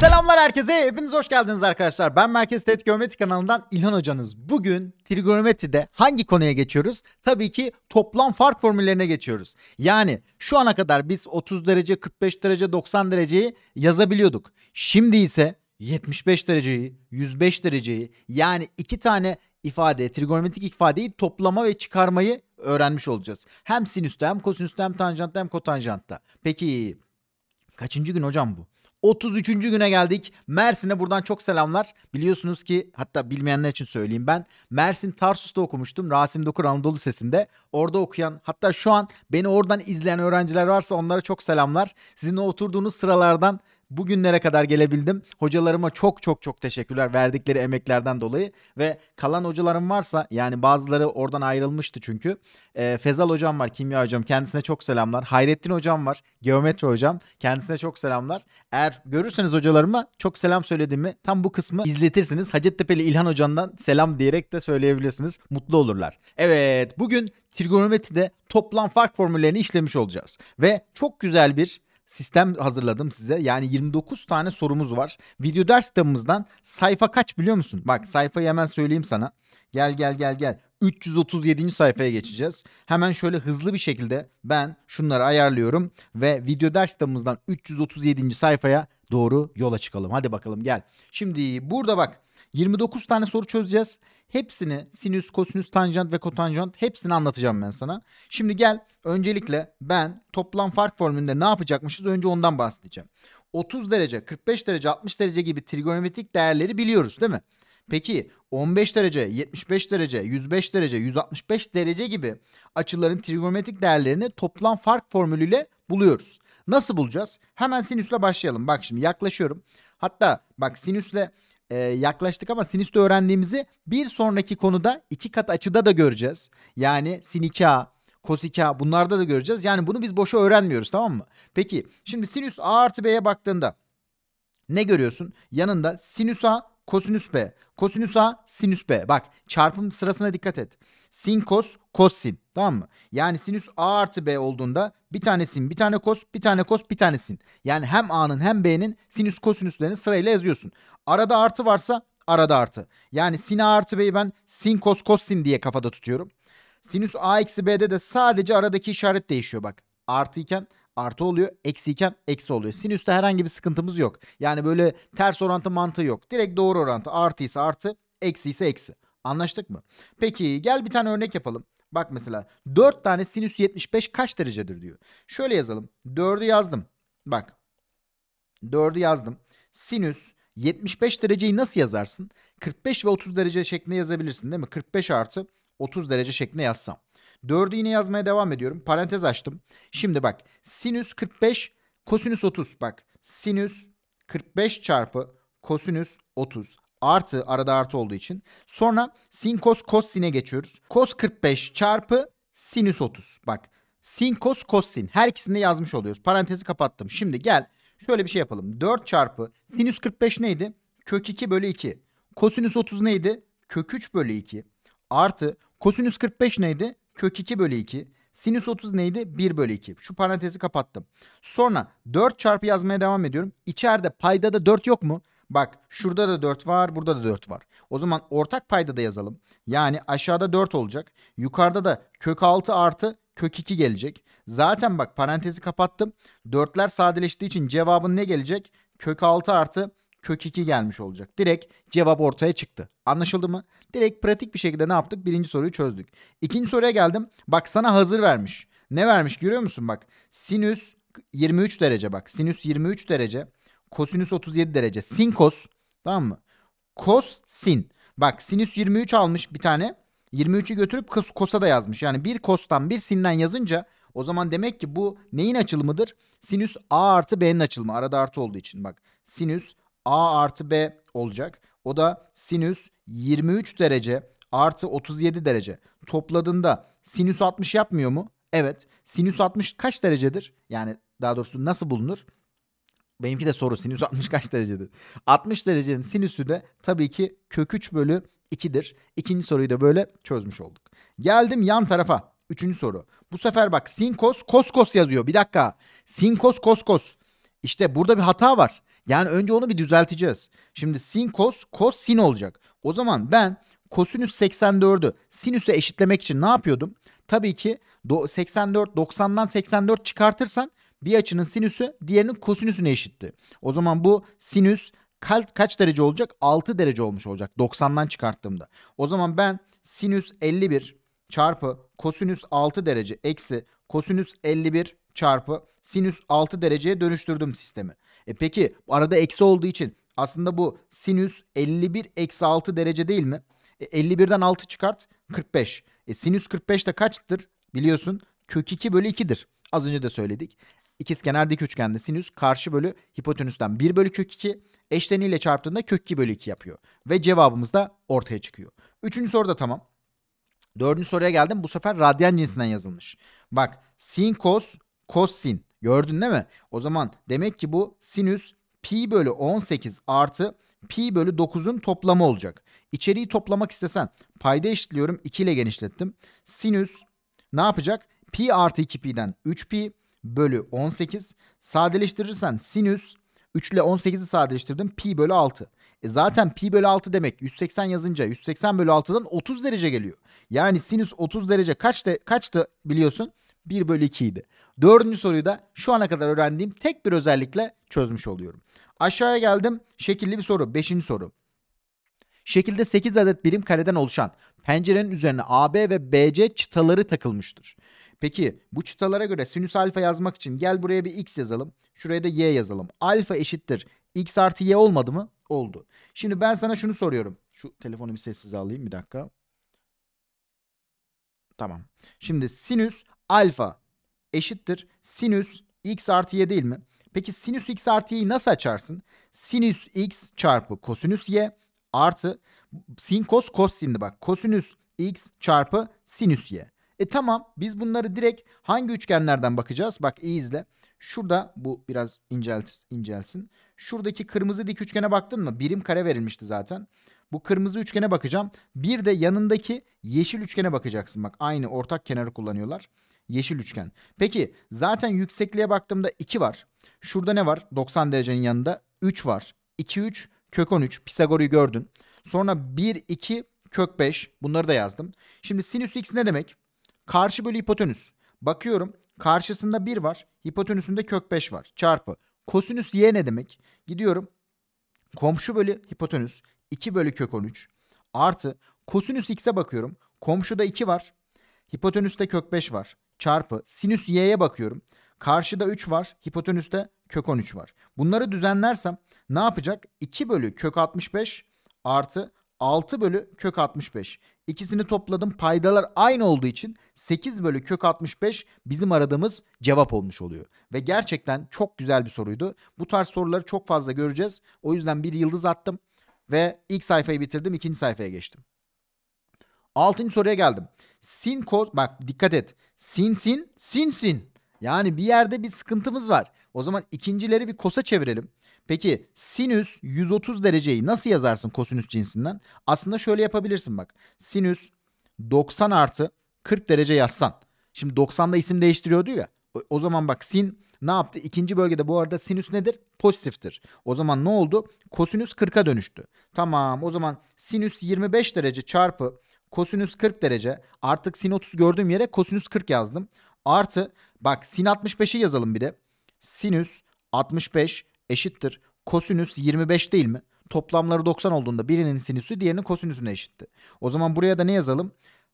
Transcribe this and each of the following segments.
Selamlar herkese. Hepiniz hoş geldiniz arkadaşlar. Ben Merkez Tehdit Geometri kanalından İlhan hocanız. Bugün trigonometride hangi konuya geçiyoruz? Tabii ki toplam fark formüllerine geçiyoruz. Yani şu ana kadar biz 30 derece, 45 derece, 90 dereceyi yazabiliyorduk. Şimdi ise 75 dereceyi, 105 dereceyi yani iki tane ifade, trigonometrik ifadeyi toplama ve çıkarmayı öğrenmiş olacağız. Hem sinüste hem kosinüste hem tanjantta hem kotanjantta. Peki kaçıncı gün hocam bu? 33. güne geldik. Mersin'e buradan çok selamlar. Biliyorsunuz ki hatta bilmeyenler için söyleyeyim ben. Mersin Tarsus'ta okumuştum. Rasim Dokur Anadolu Lisesi'nde. Orada okuyan hatta şu an beni oradan izleyen öğrenciler varsa onlara çok selamlar. Sizin oturduğunuz sıralardan bugünlere kadar gelebildim. Hocalarıma çok çok çok teşekkürler verdikleri emeklerden dolayı ve kalan hocalarım varsa yani bazıları oradan ayrılmıştı çünkü. E, Fezal hocam var, kimya hocam kendisine çok selamlar. Hayrettin hocam var, geometri hocam kendisine çok selamlar. Eğer görürseniz hocalarıma çok selam söylediğimi tam bu kısmı izletirsiniz. Hacettepe'li İlhan hocandan selam diyerek de söyleyebilirsiniz. Mutlu olurlar. Evet bugün trigonometride toplam fark formüllerini işlemiş olacağız. Ve çok güzel bir sistem hazırladım size. Yani 29 tane sorumuz var. Video ders kitabımızdan sayfa kaç biliyor musun? Bak sayfayı hemen söyleyeyim sana. Gel gel gel gel. 337. sayfaya geçeceğiz. Hemen şöyle hızlı bir şekilde ben şunları ayarlıyorum ve video ders kitabımızdan 337. sayfaya doğru yola çıkalım. Hadi bakalım gel. Şimdi burada bak 29 tane soru çözeceğiz. Hepsini sinüs, kosinüs, tanjant ve kotanjant hepsini anlatacağım ben sana. Şimdi gel öncelikle ben toplam fark formülünde ne yapacakmışız önce ondan bahsedeceğim. 30 derece, 45 derece, 60 derece gibi trigonometrik değerleri biliyoruz değil mi? Peki 15 derece, 75 derece, 105 derece, 165 derece gibi açıların trigonometrik değerlerini toplam fark formülüyle buluyoruz. Nasıl bulacağız? Hemen sinüsle başlayalım. Bak şimdi yaklaşıyorum. Hatta bak sinüsle e, yaklaştık ama sinüste öğrendiğimizi bir sonraki konuda iki kat açıda da göreceğiz. Yani sinika, kosika, bunlarda da göreceğiz. Yani bunu biz boşa öğrenmiyoruz tamam mı? Peki şimdi sinüs a artı b'ye baktığında ne görüyorsun? Yanında sinüs a, kosinüs b. Kosinüs a, sinüs b. Bak çarpım sırasına dikkat et. Sin kos, kos sin. Tamam mı? Yani sinüs a artı b olduğunda bir tane sin, bir tane kos, bir tane kos, bir tane sin. Yani hem a'nın hem b'nin sinüs kosinüslerini sırayla yazıyorsun. Arada artı varsa arada artı. Yani sin a artı b'yi ben sin kos kos sin diye kafada tutuyorum. Sinüs a eksi b'de de sadece aradaki işaret değişiyor bak. Artı iken artı oluyor. Eksi iken eksi oluyor. Sinüste herhangi bir sıkıntımız yok. Yani böyle ters orantı mantığı yok. Direkt doğru orantı. Artı ise artı, eksi ise eksi. Anlaştık mı? Peki gel bir tane örnek yapalım. Bak mesela 4 tane sinüs 75 kaç derecedir diyor. Şöyle yazalım. 4'ü yazdım. Bak 4'ü yazdım. Sinüs 75 dereceyi nasıl yazarsın? 45 ve 30 derece şeklinde yazabilirsin değil mi? 45 artı 30 derece şeklinde yazsam. 4'ü yine yazmaya devam ediyorum. Parantez açtım. Şimdi bak sinüs 45 kosinüs 30. Bak sinüs 45 çarpı kosinüs 30 artı arada artı olduğu için. Sonra sin cos cos sin'e geçiyoruz. Cos 45 çarpı sinüs 30. Bak sin cos cos sin her ikisini de yazmış oluyoruz. Parantezi kapattım. Şimdi gel şöyle bir şey yapalım. 4 çarpı sinüs 45 neydi? Kök 2 bölü 2. Kosinüs 30 neydi? Kök 3 bölü 2. Artı kosinüs 45 neydi? Kök 2 bölü 2. Sinüs 30 neydi? 1 bölü 2. Şu parantezi kapattım. Sonra 4 çarpı yazmaya devam ediyorum. İçeride payda da 4 yok mu? Bak şurada da 4 var, burada da 4 var. O zaman ortak payda da yazalım. Yani aşağıda 4 olacak. Yukarıda da kök 6 artı kök 2 gelecek. Zaten bak parantezi kapattım. 4'ler sadeleştiği için cevabın ne gelecek? Kök 6 artı kök 2 gelmiş olacak. Direkt cevap ortaya çıktı. Anlaşıldı mı? Direkt pratik bir şekilde ne yaptık? Birinci soruyu çözdük. İkinci soruya geldim. Bak sana hazır vermiş. Ne vermiş görüyor musun? Bak sinüs 23 derece bak. Sinüs 23 derece kosinüs 37 derece. Sin kos. Tamam mı? Kos sin. Bak sinüs 23 almış bir tane. 23'ü götürüp kos, kosa da yazmış. Yani bir kostan bir sinden yazınca o zaman demek ki bu neyin açılımıdır? Sinüs A artı B'nin açılımı. Arada artı olduğu için bak. Sinüs A artı B olacak. O da sinüs 23 derece artı 37 derece. Topladığında sinüs 60 yapmıyor mu? Evet. Sinüs 60 kaç derecedir? Yani daha doğrusu nasıl bulunur? benimki de soru sinüs 60 kaç derecedir? 60 derecenin sinüsü de tabii ki kök 3 bölü 2'dir. İkinci soruyu da böyle çözmüş olduk. Geldim yan tarafa. Üçüncü soru. Bu sefer bak sin kos kos kos yazıyor. Bir dakika. Sin kos kos kos. İşte burada bir hata var. Yani önce onu bir düzelteceğiz. Şimdi sin kos kos sin olacak. O zaman ben kosinüs 84'ü sinüse eşitlemek için ne yapıyordum? Tabii ki 84 90'dan 84 çıkartırsan bir açının sinüsü diğerinin kosinüsüne eşitti. O zaman bu sinüs kaç derece olacak? 6 derece olmuş olacak 90'dan çıkarttığımda. O zaman ben sinüs 51 çarpı kosinüs 6 derece eksi kosinüs 51 çarpı sinüs 6 dereceye dönüştürdüm sistemi. E peki arada eksi olduğu için aslında bu sinüs 51 eksi 6 derece değil mi? E 51'den 6 çıkart 45. E sinüs 45 de kaçtır biliyorsun? Kök 2 bölü 2'dir. Az önce de söyledik. İkizkenar dik üçgende sinüs karşı bölü hipotenüsten 1 bölü kök 2 eşleniyle çarptığında kök 2 bölü 2 yapıyor. Ve cevabımız da ortaya çıkıyor. Üçüncü soru da tamam. Dördüncü soruya geldim. Bu sefer radyan cinsinden yazılmış. Bak sin kos kos sin. Gördün değil mi? O zaman demek ki bu sinüs pi bölü 18 artı pi bölü 9'un toplamı olacak. İçeriği toplamak istesen payda eşitliyorum 2 ile genişlettim. Sinüs ne yapacak? Pi artı 2 pi'den 3 pi bölü 18. Sadeleştirirsen sinüs 3 ile 18'i sadeleştirdim pi bölü 6. E zaten pi bölü 6 demek 180 yazınca 180 bölü 6'dan 30 derece geliyor. Yani sinüs 30 derece kaç de, kaçtı biliyorsun? 1 bölü 2 idi. Dördüncü soruyu da şu ana kadar öğrendiğim tek bir özellikle çözmüş oluyorum. Aşağıya geldim. Şekilli bir soru. Beşinci soru. Şekilde 8 adet birim kareden oluşan pencerenin üzerine AB ve BC çıtaları takılmıştır. Peki bu çıtalara göre sinüs alfa yazmak için gel buraya bir x yazalım. Şuraya da y yazalım. Alfa eşittir. x artı y olmadı mı? Oldu. Şimdi ben sana şunu soruyorum. Şu telefonu bir sessize alayım bir dakika. Tamam. Şimdi sinüs alfa eşittir. Sinüs x artı y değil mi? Peki sinüs x artı y'yi nasıl açarsın? Sinüs x çarpı kosinüs y artı sin kos kos sindi bak. Kosinüs x çarpı sinüs y. E tamam biz bunları direkt hangi üçgenlerden bakacağız? Bak iyi izle. Şurada bu biraz incelt, incelsin. Şuradaki kırmızı dik üçgene baktın mı? Birim kare verilmişti zaten. Bu kırmızı üçgene bakacağım. Bir de yanındaki yeşil üçgene bakacaksın. Bak aynı ortak kenarı kullanıyorlar. Yeşil üçgen. Peki zaten yüksekliğe baktığımda 2 var. Şurada ne var? 90 derecenin yanında 3 var. 2 3 kök 13 Pisagor'u gördün. Sonra 1 2 kök 5 bunları da yazdım. Şimdi sinüs x ne demek? Karşı bölü hipotenüs. Bakıyorum karşısında 1 var. Hipotenüsünde kök 5 var. Çarpı. Kosinüs y ne demek? Gidiyorum. Komşu bölü hipotenüs 2 bölü kök 13. Artı kosinüs x'e bakıyorum. Komşuda 2 var. Hipotenüste kök 5 var. Çarpı sinüs y'ye bakıyorum. Karşıda 3 var. Hipotenüste kök 13 var. Bunları düzenlersem ne yapacak? 2 bölü kök 65 artı 6 bölü kök 65. İkisini topladım paydalar aynı olduğu için 8 bölü kök 65 bizim aradığımız cevap olmuş oluyor. Ve gerçekten çok güzel bir soruydu. Bu tarz soruları çok fazla göreceğiz. O yüzden bir yıldız attım ve ilk sayfayı bitirdim ikinci sayfaya geçtim. Altıncı soruya geldim. Sin koz bak dikkat et. Sin sin sin sin. Yani bir yerde bir sıkıntımız var. O zaman ikincileri bir kosa çevirelim. Peki sinüs 130 dereceyi nasıl yazarsın kosinüs cinsinden? Aslında şöyle yapabilirsin bak. Sinüs 90 artı 40 derece yazsan. Şimdi 90'da isim değiştiriyor diyor ya. O zaman bak sin ne yaptı? İkinci bölgede bu arada sinüs nedir? Pozitiftir. O zaman ne oldu? Kosinüs 40'a dönüştü. Tamam o zaman sinüs 25 derece çarpı kosinüs 40 derece. Artık sin 30 gördüğüm yere kosinüs 40 yazdım. Artı bak sin 65'i yazalım bir de. Sinüs 65 eşittir. Kosinüs 25 değil mi? Toplamları 90 olduğunda birinin sinüsü diğerinin kosinüsüne eşitti. O zaman buraya da ne yazalım?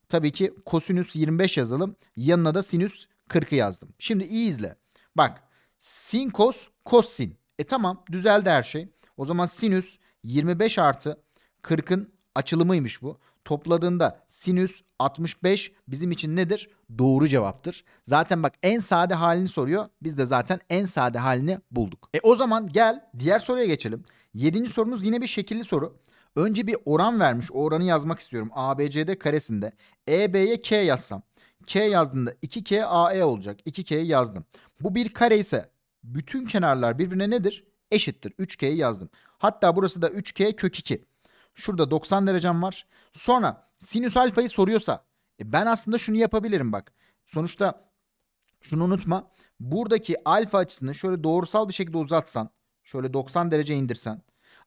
Tabii ki kosinüs 25 yazalım. Yanına da sinüs 40'ı yazdım. Şimdi iyi izle. Bak sin kos kos sin. E tamam düzeldi her şey. O zaman sinüs 25 artı 40'ın açılımıymış bu topladığında sinüs 65 bizim için nedir? Doğru cevaptır. Zaten bak en sade halini soruyor. Biz de zaten en sade halini bulduk. E o zaman gel diğer soruya geçelim. Yedinci sorumuz yine bir şekilli soru. Önce bir oran vermiş. O oranı yazmak istiyorum. ABCD karesinde. EB'ye K yazsam. K yazdığında 2K AE olacak. 2K'yi yazdım. Bu bir kare ise bütün kenarlar birbirine nedir? Eşittir. 3K'yi yazdım. Hatta burası da 3K kök 2. Şurada 90 derecem var. Sonra sinüs alfayı soruyorsa e ben aslında şunu yapabilirim bak. Sonuçta şunu unutma. Buradaki alfa açısını şöyle doğrusal bir şekilde uzatsan. Şöyle 90 derece indirsen.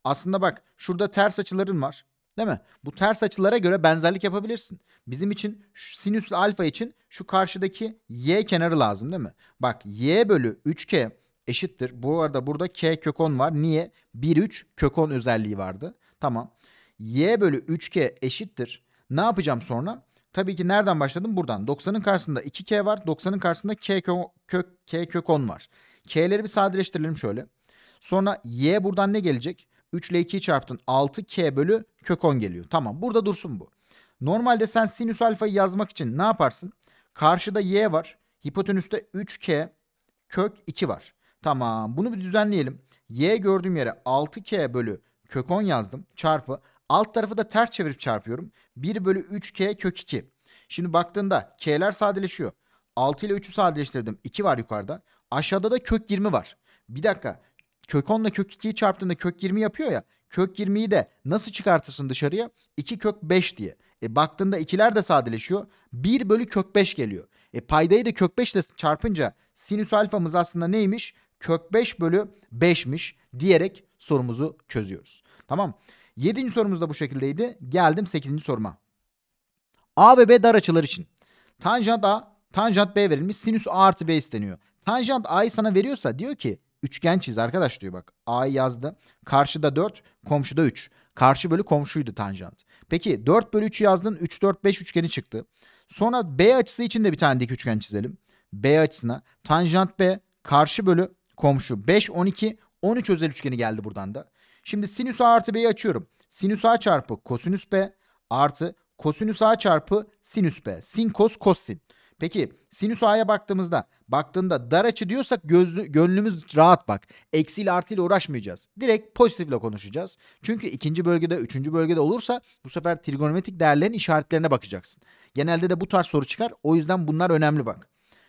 Aslında bak şurada ters açıların var. Değil mi? Bu ters açılara göre benzerlik yapabilirsin. Bizim için sinüs alfa için şu karşıdaki y kenarı lazım değil mi? Bak y bölü 3k eşittir. Bu arada burada k kök 10 var. Niye? 1 3 kök 10 özelliği vardı. Tamam y bölü 3k eşittir. Ne yapacağım sonra? Tabii ki nereden başladım? Buradan. 90'ın karşısında 2k var. 90'ın karşısında k kök, k kök 10 var. K'leri bir sadeleştirelim şöyle. Sonra y buradan ne gelecek? 3 ile 2'yi çarptın. 6k bölü kök 10 geliyor. Tamam burada dursun bu. Normalde sen sinüs alfayı yazmak için ne yaparsın? Karşıda y var. Hipotenüste 3k kök 2 var. Tamam bunu bir düzenleyelim. y gördüğüm yere 6k bölü kök 10 yazdım. Çarpı Alt tarafı da ters çevirip çarpıyorum. 1 bölü 3k kök 2. Şimdi baktığında k'ler sadeleşiyor. 6 ile 3'ü sadeleştirdim. 2 var yukarıda. Aşağıda da kök 20 var. Bir dakika. Kök 10 ile kök 2'yi çarptığında kök 20 yapıyor ya. Kök 20'yi de nasıl çıkartırsın dışarıya? 2 kök 5 diye. E baktığında ikiler de sadeleşiyor. 1 bölü kök 5 geliyor. E paydayı da kök 5 ile çarpınca sinüs alfamız aslında neymiş? Kök 5 bölü 5'miş diyerek sorumuzu çözüyoruz. Tamam Yedinci sorumuz da bu şekildeydi. Geldim sekizinci soruma. A ve B dar açılar için. Tanjant A, tanjant B verilmiş. Sinüs A artı B isteniyor. Tanjant A'yı sana veriyorsa diyor ki üçgen çiz arkadaş diyor bak. A'yı yazdı. Karşıda 4, komşuda 3. Karşı bölü komşuydu tanjant. Peki 4 bölü 3'ü yazdın. 3, 4, 5 üçgeni çıktı. Sonra B açısı için de bir tane dik üçgen çizelim. B açısına. Tanjant B karşı bölü komşu 5, 12, 13 özel üçgeni geldi buradan da. Şimdi sinüs a artı b'yi açıyorum. Sinüs a çarpı kosinüs b artı kosinüs a çarpı sinüs b. Sin kos kosin. Peki sinüs a'ya baktığımızda baktığında dar açı diyorsak gözlü, gönlümüz rahat bak. Eksiyle artıyla uğraşmayacağız. Direkt pozitifle konuşacağız. Çünkü ikinci bölgede üçüncü bölgede olursa bu sefer trigonometrik değerlerin işaretlerine bakacaksın. Genelde de bu tarz soru çıkar. O yüzden bunlar önemli bak.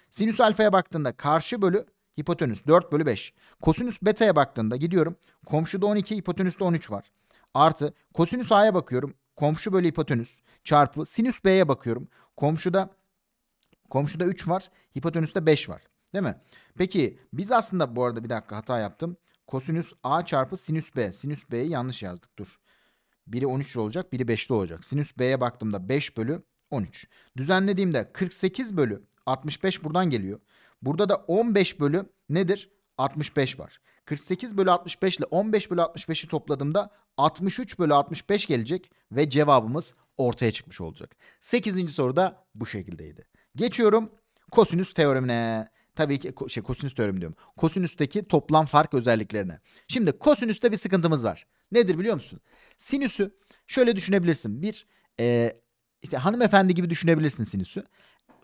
Sinüs alfaya baktığında karşı bölü Hipotenüs 4 bölü 5. Kosinüs beta'ya baktığında gidiyorum. Komşuda 12, hipotenüste 13 var. Artı kosinüs a'ya bakıyorum. Komşu bölü hipotenüs çarpı sinüs b'ye bakıyorum. Komşuda komşuda 3 var. Hipotenüste 5 var. Değil mi? Peki biz aslında bu arada bir dakika hata yaptım. Kosinüs a çarpı sinüs b. Sinüs b'yi yanlış yazdık. Dur. Biri 13 olacak, biri 5'li olacak. Sinüs b'ye baktığımda 5 bölü 13. Düzenlediğimde 48 bölü 65 buradan geliyor. Burada da 15 bölü nedir? 65 var. 48 bölü 65 ile 15 bölü 65'i topladığımda 63 bölü 65 gelecek ve cevabımız ortaya çıkmış olacak. 8. soru da bu şekildeydi. Geçiyorum kosinüs teoremine. Tabii ki şey kosinüs teoremi diyorum. Kosinüsteki toplam fark özelliklerine. Şimdi kosinüste bir sıkıntımız var. Nedir biliyor musun? Sinüsü şöyle düşünebilirsin. Bir e, işte hanımefendi gibi düşünebilirsin sinüsü.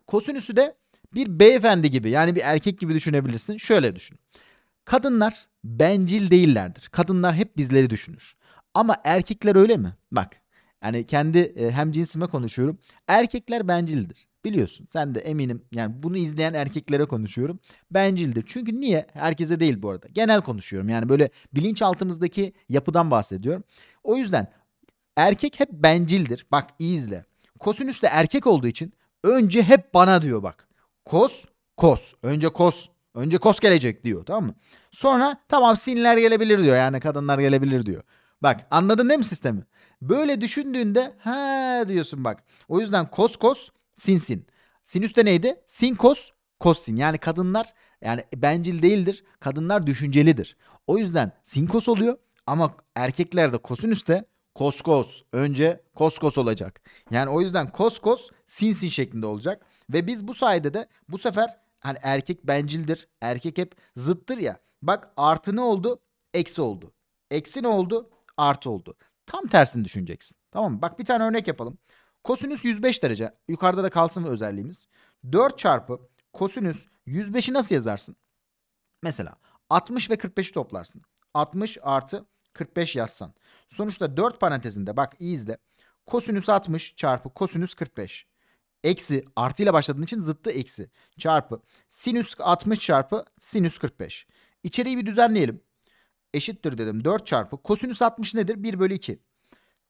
Kosinüsü de bir beyefendi gibi yani bir erkek gibi düşünebilirsin. Şöyle düşün. Kadınlar bencil değillerdir. Kadınlar hep bizleri düşünür. Ama erkekler öyle mi? Bak yani kendi e, hem cinsime konuşuyorum. Erkekler bencildir. Biliyorsun sen de eminim yani bunu izleyen erkeklere konuşuyorum. Bencildir. Çünkü niye? Herkese değil bu arada. Genel konuşuyorum. Yani böyle bilinçaltımızdaki yapıdan bahsediyorum. O yüzden erkek hep bencildir. Bak iyi izle. Kosinüs de erkek olduğu için önce hep bana diyor bak. Kos, kos. Önce kos. Önce kos gelecek diyor tamam mı? Sonra tamam sinler gelebilir diyor. Yani kadınlar gelebilir diyor. Bak anladın değil mi sistemi? Böyle düşündüğünde ha diyorsun bak. O yüzden kos kos sin sin. Sinüs de neydi? Sin kos kos sin. Yani kadınlar yani bencil değildir. Kadınlar düşüncelidir. O yüzden sin kos oluyor. Ama erkeklerde kos kos, Önce kos kos olacak. Yani o yüzden kos kos, sin sin şeklinde olacak. Ve biz bu sayede de bu sefer hani erkek bencildir. Erkek hep zıttır ya. Bak artı ne oldu? Eksi oldu. Eksi ne oldu? Artı oldu. Tam tersini düşüneceksin. Tamam mı? Bak bir tane örnek yapalım. Kosinüs 105 derece. Yukarıda da kalsın bir özelliğimiz. 4 çarpı kosinüs 105'i nasıl yazarsın? Mesela 60 ve 45'i toplarsın. 60 artı 45 yazsan. Sonuçta 4 parantezinde bak iyi izle. Kosinüs 60 çarpı kosinüs 45 eksi artıyla başladığın için zıttı eksi çarpı sinüs 60 çarpı sinüs 45. İçeriği bir düzenleyelim. Eşittir dedim 4 çarpı kosinüs 60 nedir? 1 bölü 2.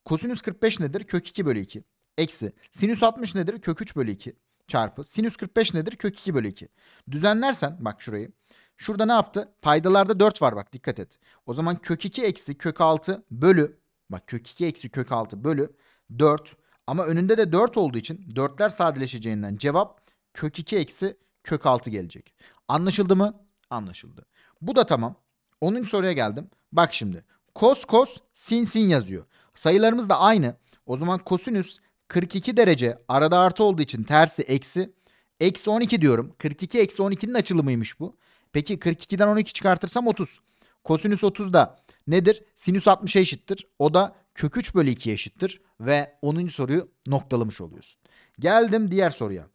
Kosinüs 45 nedir? Kök 2 bölü 2. Eksi sinüs 60 nedir? Kök 3 bölü 2 çarpı sinüs 45 nedir? Kök 2 bölü 2. Düzenlersen bak şurayı. Şurada ne yaptı? Paydalarda 4 var bak dikkat et. O zaman kök 2 eksi kök 6 bölü bak kök 2 eksi kök 6 bölü 4 ama önünde de 4 olduğu için 4'ler sadeleşeceğinden cevap kök 2 eksi kök 6 gelecek. Anlaşıldı mı? Anlaşıldı. Bu da tamam. 10. soruya geldim. Bak şimdi. Kos kos sin sin yazıyor. Sayılarımız da aynı. O zaman kosinüs 42 derece arada artı olduğu için tersi eksi. Eksi 12 diyorum. 42 eksi 12'nin açılımıymış bu. Peki 42'den 12 çıkartırsam 30. Kosinüs 30 da nedir? Sinüs 60'a eşittir. O da kök 3 bölü 2 eşittir ve 10. soruyu noktalamış oluyorsun. Geldim diğer soruya.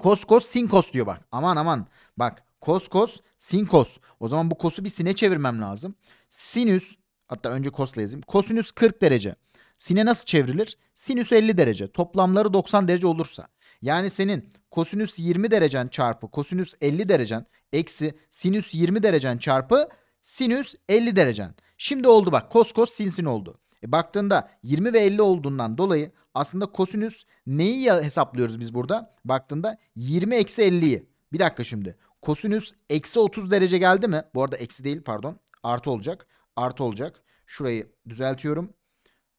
Kos kos sin kos diyor bak. Aman aman. Bak kos kos sin kos. O zaman bu kosu bir sine çevirmem lazım. Sinüs hatta önce kosla yazayım. Kosinüs 40 derece. Sine nasıl çevrilir? Sinüs 50 derece. Toplamları 90 derece olursa. Yani senin kosinüs 20 derecen çarpı kosinüs 50 derecen eksi sinüs 20 derecen çarpı sinüs 50 derecen. Şimdi oldu bak. Kos kos sin sin oldu. E baktığında 20 ve 50 olduğundan dolayı aslında kosinüs neyi hesaplıyoruz biz burada? Baktığında 20 eksi 50'yi. Bir dakika şimdi. Kosinüs eksi 30 derece geldi mi? Bu arada eksi değil pardon. Artı olacak. Artı olacak. Şurayı düzeltiyorum.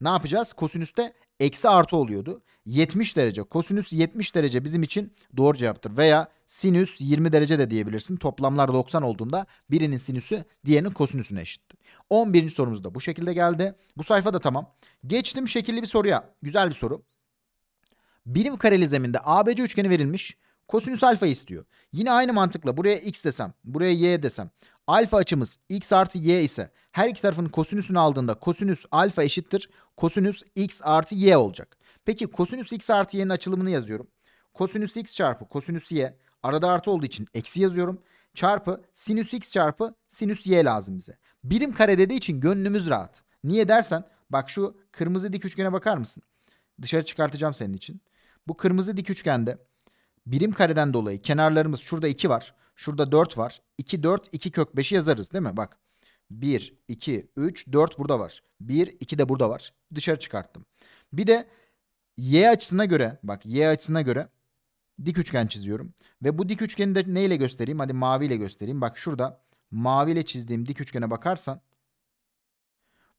Ne yapacağız? Kosinüste eksi artı oluyordu. 70 derece kosinüs 70 derece bizim için doğru cevaptır. Veya sinüs 20 derece de diyebilirsin. Toplamlar 90 olduğunda birinin sinüsü diğerinin kosinüsüne eşittir. 11. sorumuz da bu şekilde geldi. Bu sayfa da tamam. Geçtim şekilli bir soruya. Güzel bir soru. Birim kareli zeminde ABC üçgeni verilmiş. Kosinüs alfa istiyor. Yine aynı mantıkla buraya x desem, buraya y desem. Alfa açımız x artı y ise her iki tarafın kosinüsünü aldığında kosinüs alfa eşittir. Kosinüs x artı y olacak. Peki kosinüs x artı y'nin açılımını yazıyorum. Kosinüs x çarpı kosinüs y arada artı olduğu için eksi yazıyorum. Çarpı sinüs x çarpı sinüs y lazım bize. Birim kare dediği için gönlümüz rahat. Niye dersen bak şu kırmızı dik üçgene bakar mısın? Dışarı çıkartacağım senin için. Bu kırmızı dik üçgende birim kareden dolayı kenarlarımız şurada 2 var. Şurada 4 var. 2, 4, 2 kök 5'i yazarız değil mi? Bak. 1, 2, 3, 4 burada var. 1, 2 de burada var. Dışarı çıkarttım. Bir de y açısına göre bak y açısına göre dik üçgen çiziyorum. Ve bu dik üçgeni de neyle göstereyim? Hadi maviyle göstereyim. Bak şurada maviyle çizdiğim dik üçgene bakarsan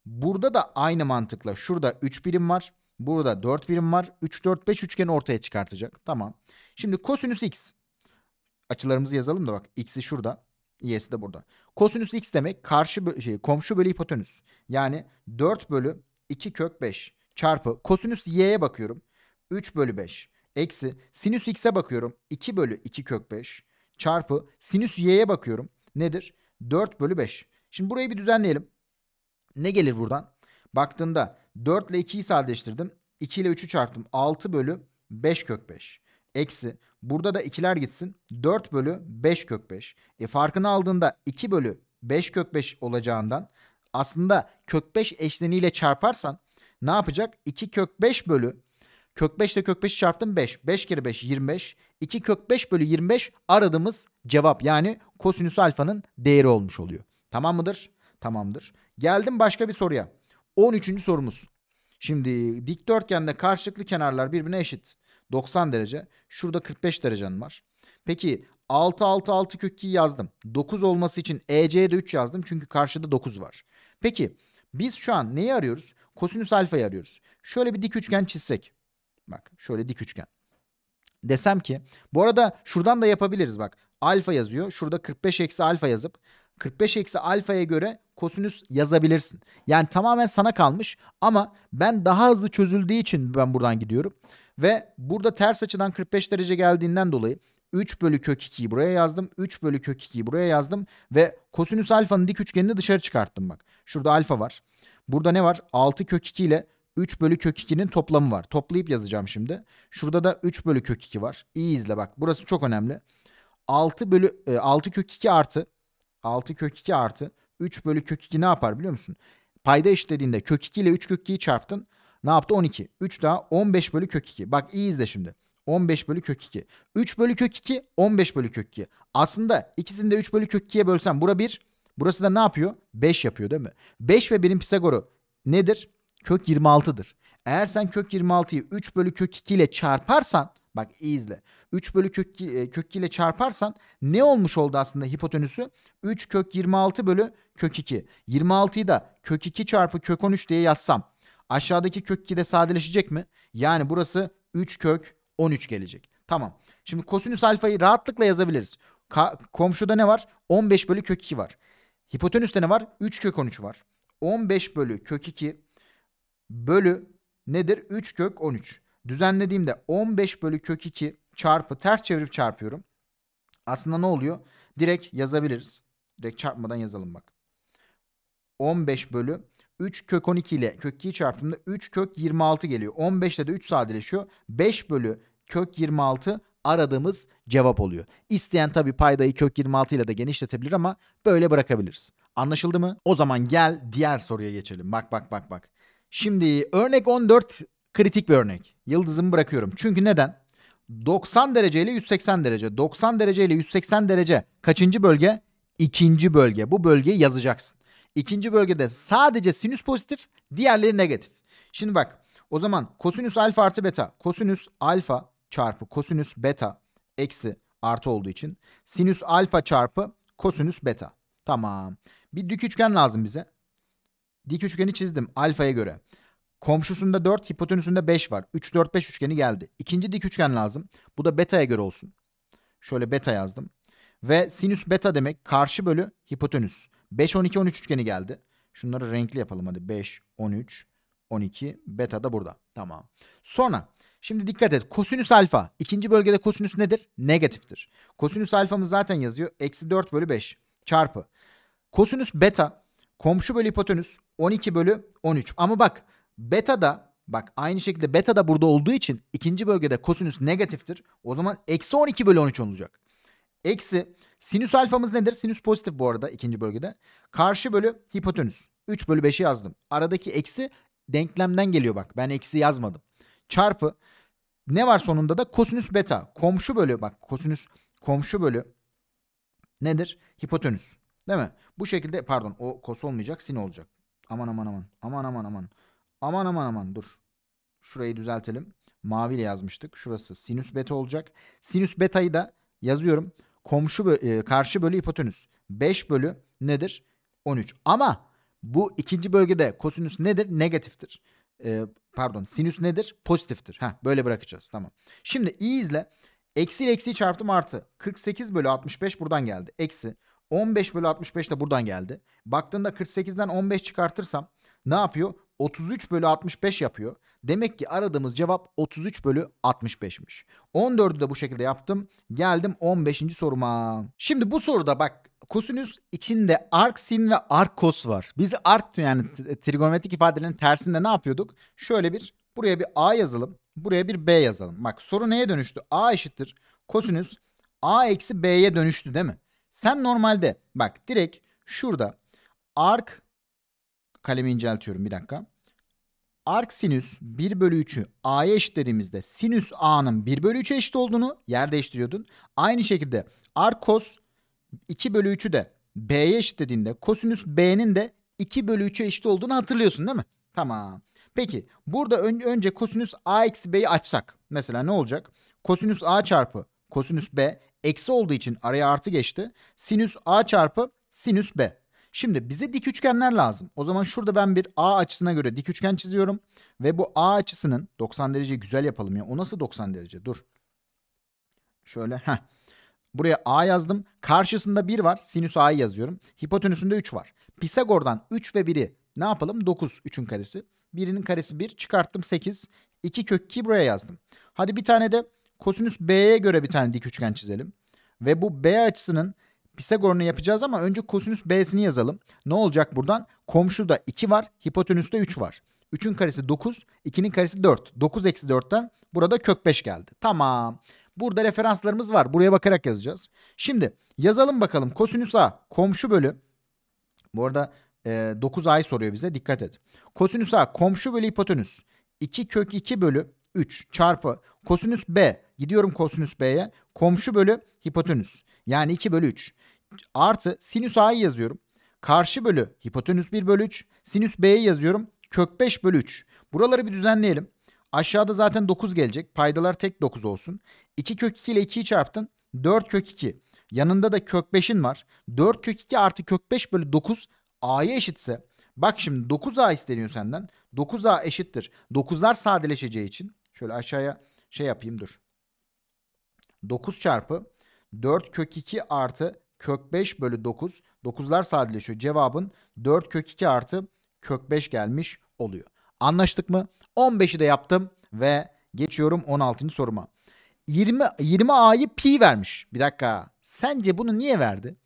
burada da aynı mantıkla şurada 3 birim var. Burada 4 birim var. 3, 4, 5 üçgeni ortaya çıkartacak. Tamam. Şimdi kosinüs x açılarımızı yazalım da bak x'i şurada. y'si de burada. Kosinüs x demek karşı bö şey, komşu bölü hipotenüs. Yani 4 bölü 2 kök 5 çarpı kosinüs y'ye bakıyorum. 3 bölü 5 eksi sinüs x'e bakıyorum. 2 bölü 2 kök 5 çarpı sinüs y'ye bakıyorum. Nedir? 4 bölü 5. Şimdi burayı bir düzenleyelim. Ne gelir buradan? Baktığında 4 ile 2'yi sadeleştirdim. 2 ile 3'ü çarptım. 6 bölü 5 kök 5 eksi. Burada da ikiler gitsin. 4 bölü 5 kök 5. E farkını aldığında 2 bölü 5 kök 5 olacağından aslında kök 5 eşleniyle çarparsan ne yapacak? 2 kök 5 bölü kök 5 ile kök 5 çarptım 5. 5 kere 5 25. 2 kök 5 bölü 25 aradığımız cevap yani kosinüs alfanın değeri olmuş oluyor. Tamam mıdır? Tamamdır. Geldim başka bir soruya. 13. sorumuz. Şimdi dikdörtgende karşılıklı kenarlar birbirine eşit. 90 derece. Şurada 45 derecen var. Peki 6 6 6 kök 2'yi yazdım. 9 olması için EC'ye de 3 yazdım. Çünkü karşıda 9 var. Peki biz şu an neyi arıyoruz? Kosinüs alfayı arıyoruz. Şöyle bir dik üçgen çizsek. Bak şöyle dik üçgen. Desem ki bu arada şuradan da yapabiliriz bak. Alfa yazıyor. Şurada 45 eksi alfa yazıp 45 eksi alfaya göre kosinüs yazabilirsin. Yani tamamen sana kalmış ama ben daha hızlı çözüldüğü için ben buradan gidiyorum. Ve burada ters açıdan 45 derece geldiğinden dolayı 3 bölü kök 2'yi buraya yazdım. 3 bölü kök 2'yi buraya yazdım. Ve kosinüs alfanın dik üçgenini dışarı çıkarttım bak. Şurada alfa var. Burada ne var? 6 kök 2 ile 3 bölü kök 2'nin toplamı var. Toplayıp yazacağım şimdi. Şurada da 3 bölü kök 2 var. İyi izle bak. Burası çok önemli. 6 bölü 6 e, kök 2 artı 6 kök 2 artı 3 bölü kök 2 ne yapar biliyor musun? Payda eşitlediğinde kök 2 ile 3 kök 2'yi çarptın. Ne yaptı? 12. 3 daha 15 bölü kök 2. Bak iyi izle şimdi. 15 bölü kök 2. 3 bölü kök 2, 15 bölü kök 2. Aslında ikisini de 3 bölü kök 2'ye bölsem bura 1. Burası da ne yapıyor? 5 yapıyor değil mi? 5 ve 1'in Pisagor'u nedir? Kök 26'dır. Eğer sen kök 26'yı 3 bölü kök 2 ile çarparsan bak iyi izle. 3 bölü kök, 2 e, kök 2 ile çarparsan ne olmuş oldu aslında hipotenüsü? 3 kök 26 bölü kök 2. 26'yı da kök 2 çarpı kök 13 diye yazsam Aşağıdaki kök 2 de sadeleşecek mi? Yani burası 3 kök 13 gelecek. Tamam. Şimdi kosinüs alfayı rahatlıkla yazabiliriz. Ka komşuda ne var? 15 bölü kök 2 var. Hipotenüste ne var? 3 kök 13 var. 15 bölü kök 2 bölü nedir? 3 kök 13. Düzenlediğimde 15 bölü kök 2 çarpı ters çevirip çarpıyorum. Aslında ne oluyor? Direkt yazabiliriz. Direkt çarpmadan yazalım bak. 15 bölü 3 kök 12 ile kök 2'yi çarptığımda 3 kök 26 geliyor. 15 ile de 3 sadeleşiyor. 5 bölü kök 26 aradığımız cevap oluyor. İsteyen tabii paydayı kök 26 ile de genişletebilir ama böyle bırakabiliriz. Anlaşıldı mı? O zaman gel diğer soruya geçelim. Bak bak bak bak. Şimdi örnek 14 kritik bir örnek. Yıldızımı bırakıyorum. Çünkü neden? 90 derece ile 180 derece. 90 derece ile 180 derece kaçıncı bölge? İkinci bölge. Bu bölgeyi yazacaksın. İkinci bölgede sadece sinüs pozitif, diğerleri negatif. Şimdi bak o zaman kosinüs alfa artı beta. Kosinüs alfa çarpı kosinüs beta eksi artı olduğu için sinüs alfa çarpı kosinüs beta. Tamam. Bir dik üçgen lazım bize. Dik üçgeni çizdim alfaya göre. Komşusunda 4, hipotenüsünde 5 var. 3, 4, 5 üçgeni geldi. İkinci dik üçgen lazım. Bu da beta'ya göre olsun. Şöyle beta yazdım. Ve sinüs beta demek karşı bölü hipotenüs. 5, 12, 13 üçgeni geldi. Şunları renkli yapalım hadi. 5, 13, 12. Beta da burada. Tamam. Sonra şimdi dikkat et. Kosinüs alfa. ikinci bölgede kosinüs nedir? Negatiftir. Kosinüs alfamız zaten yazıyor. Eksi 4 bölü 5 çarpı. Kosinüs beta komşu bölü hipotenüs 12 bölü 13. Ama bak beta da bak aynı şekilde beta da burada olduğu için ikinci bölgede kosinüs negatiftir. O zaman eksi 12 bölü 13 olacak. Eksi Sinüs alfamız nedir? Sinüs pozitif bu arada ikinci bölgede. Karşı bölü hipotenüs. 3 bölü 5'i yazdım. Aradaki eksi denklemden geliyor bak. Ben eksi yazmadım. Çarpı ne var sonunda da kosinüs beta. Komşu bölü bak kosinüs komşu bölü nedir? Hipotenüs. Değil mi? Bu şekilde pardon o kos olmayacak sin olacak. Aman aman aman. Aman aman aman. Aman aman aman dur. Şurayı düzeltelim. Maviyle yazmıştık. Şurası sinüs beta olacak. Sinüs betayı da yazıyorum komşu bölü, e, karşı bölü hipotenüs. 5 bölü nedir? 13. Ama bu ikinci bölgede kosinüs nedir? Negatiftir. E, pardon sinüs nedir? Pozitiftir. Ha böyle bırakacağız tamam. Şimdi iyi izle. Eksi ile eksi çarptım artı. 48 bölü 65 buradan geldi. Eksi. 15 bölü 65 de buradan geldi. Baktığında 48'den 15 çıkartırsam ne yapıyor? 33 bölü 65 yapıyor. Demek ki aradığımız cevap 33 bölü 65'miş. 14'ü de bu şekilde yaptım. Geldim 15. soruma. Şimdi bu soruda bak kosinüs içinde arksin ve arkos var. Biz ark yani e, trigonometrik ifadelerin tersinde ne yapıyorduk? Şöyle bir buraya bir a yazalım. Buraya bir b yazalım. Bak soru neye dönüştü? a eşittir kosinüs a eksi b'ye dönüştü değil mi? Sen normalde bak direkt şurada arc kalemi inceltiyorum bir dakika. Arc sinüs 1 bölü 3'ü a'ya eşitlediğimizde sinüs a'nın 1 bölü 3'e eşit olduğunu yer değiştiriyordun. Aynı şekilde arc cos 2 bölü 3'ü de b'ye eşitlediğinde kosinüs b'nin de 2 bölü 3'e eşit olduğunu hatırlıyorsun değil mi? Tamam. Peki burada ön, önce kosinüs a eksi b'yi açsak. Mesela ne olacak? Kosinüs a çarpı kosinüs b eksi olduğu için araya artı geçti. Sinüs a çarpı sinüs b. Şimdi bize dik üçgenler lazım. O zaman şurada ben bir A açısına göre dik üçgen çiziyorum. Ve bu A açısının 90 derece güzel yapalım ya. O nasıl 90 derece? Dur. Şöyle heh. Buraya A yazdım. Karşısında 1 var. Sinüs A'yı yazıyorum. Hipotenüsünde 3 var. Pisagor'dan 3 ve 1'i ne yapalım? 9. 3'ün karesi. 1'inin karesi 1. Çıkarttım 8. 2 kök 2 buraya yazdım. Hadi bir tane de kosinüs B'ye göre bir tane dik üçgen çizelim. Ve bu B açısının Pisagor'unu yapacağız ama önce kosinüs b'sini yazalım. Ne olacak buradan? Komşu da 2 var, hipotenüste 3 var. 3'ün karesi 9, 2'nin karesi 4. 9 eksi 4'ten burada kök 5 geldi. Tamam. Burada referanslarımız var. Buraya bakarak yazacağız. Şimdi yazalım bakalım. Kosinüs a komşu bölü. Bu arada e, 9a'yı soruyor bize. Dikkat et. Kosinüs a komşu bölü hipotenüs. 2 kök 2 bölü 3 çarpı kosinüs b. Gidiyorum kosinüs b'ye. Komşu bölü hipotenüs. Yani 2 bölü 3 artı sinüs a'yı yazıyorum. Karşı bölü hipotenüs 1 bölü 3. Sinüs b'yi yazıyorum. Kök 5 bölü 3. Buraları bir düzenleyelim. Aşağıda zaten 9 gelecek. Paydalar tek 9 olsun. 2 kök 2 ile 2'yi çarptın. 4 kök 2. Yanında da kök 5'in var. 4 kök 2 artı kök 5 bölü 9 a'ya eşitse. Bak şimdi 9a isteniyor senden. 9a eşittir. 9'lar sadeleşeceği için. Şöyle aşağıya şey yapayım dur. 9 çarpı 4 kök 2 artı kök 5 bölü 9. 9'lar sadeleşiyor. Cevabın 4 kök 2 artı kök 5 gelmiş oluyor. Anlaştık mı? 15'i de yaptım ve geçiyorum 16. soruma. 20 20 a'yı pi vermiş. Bir dakika. Sence bunu niye verdi?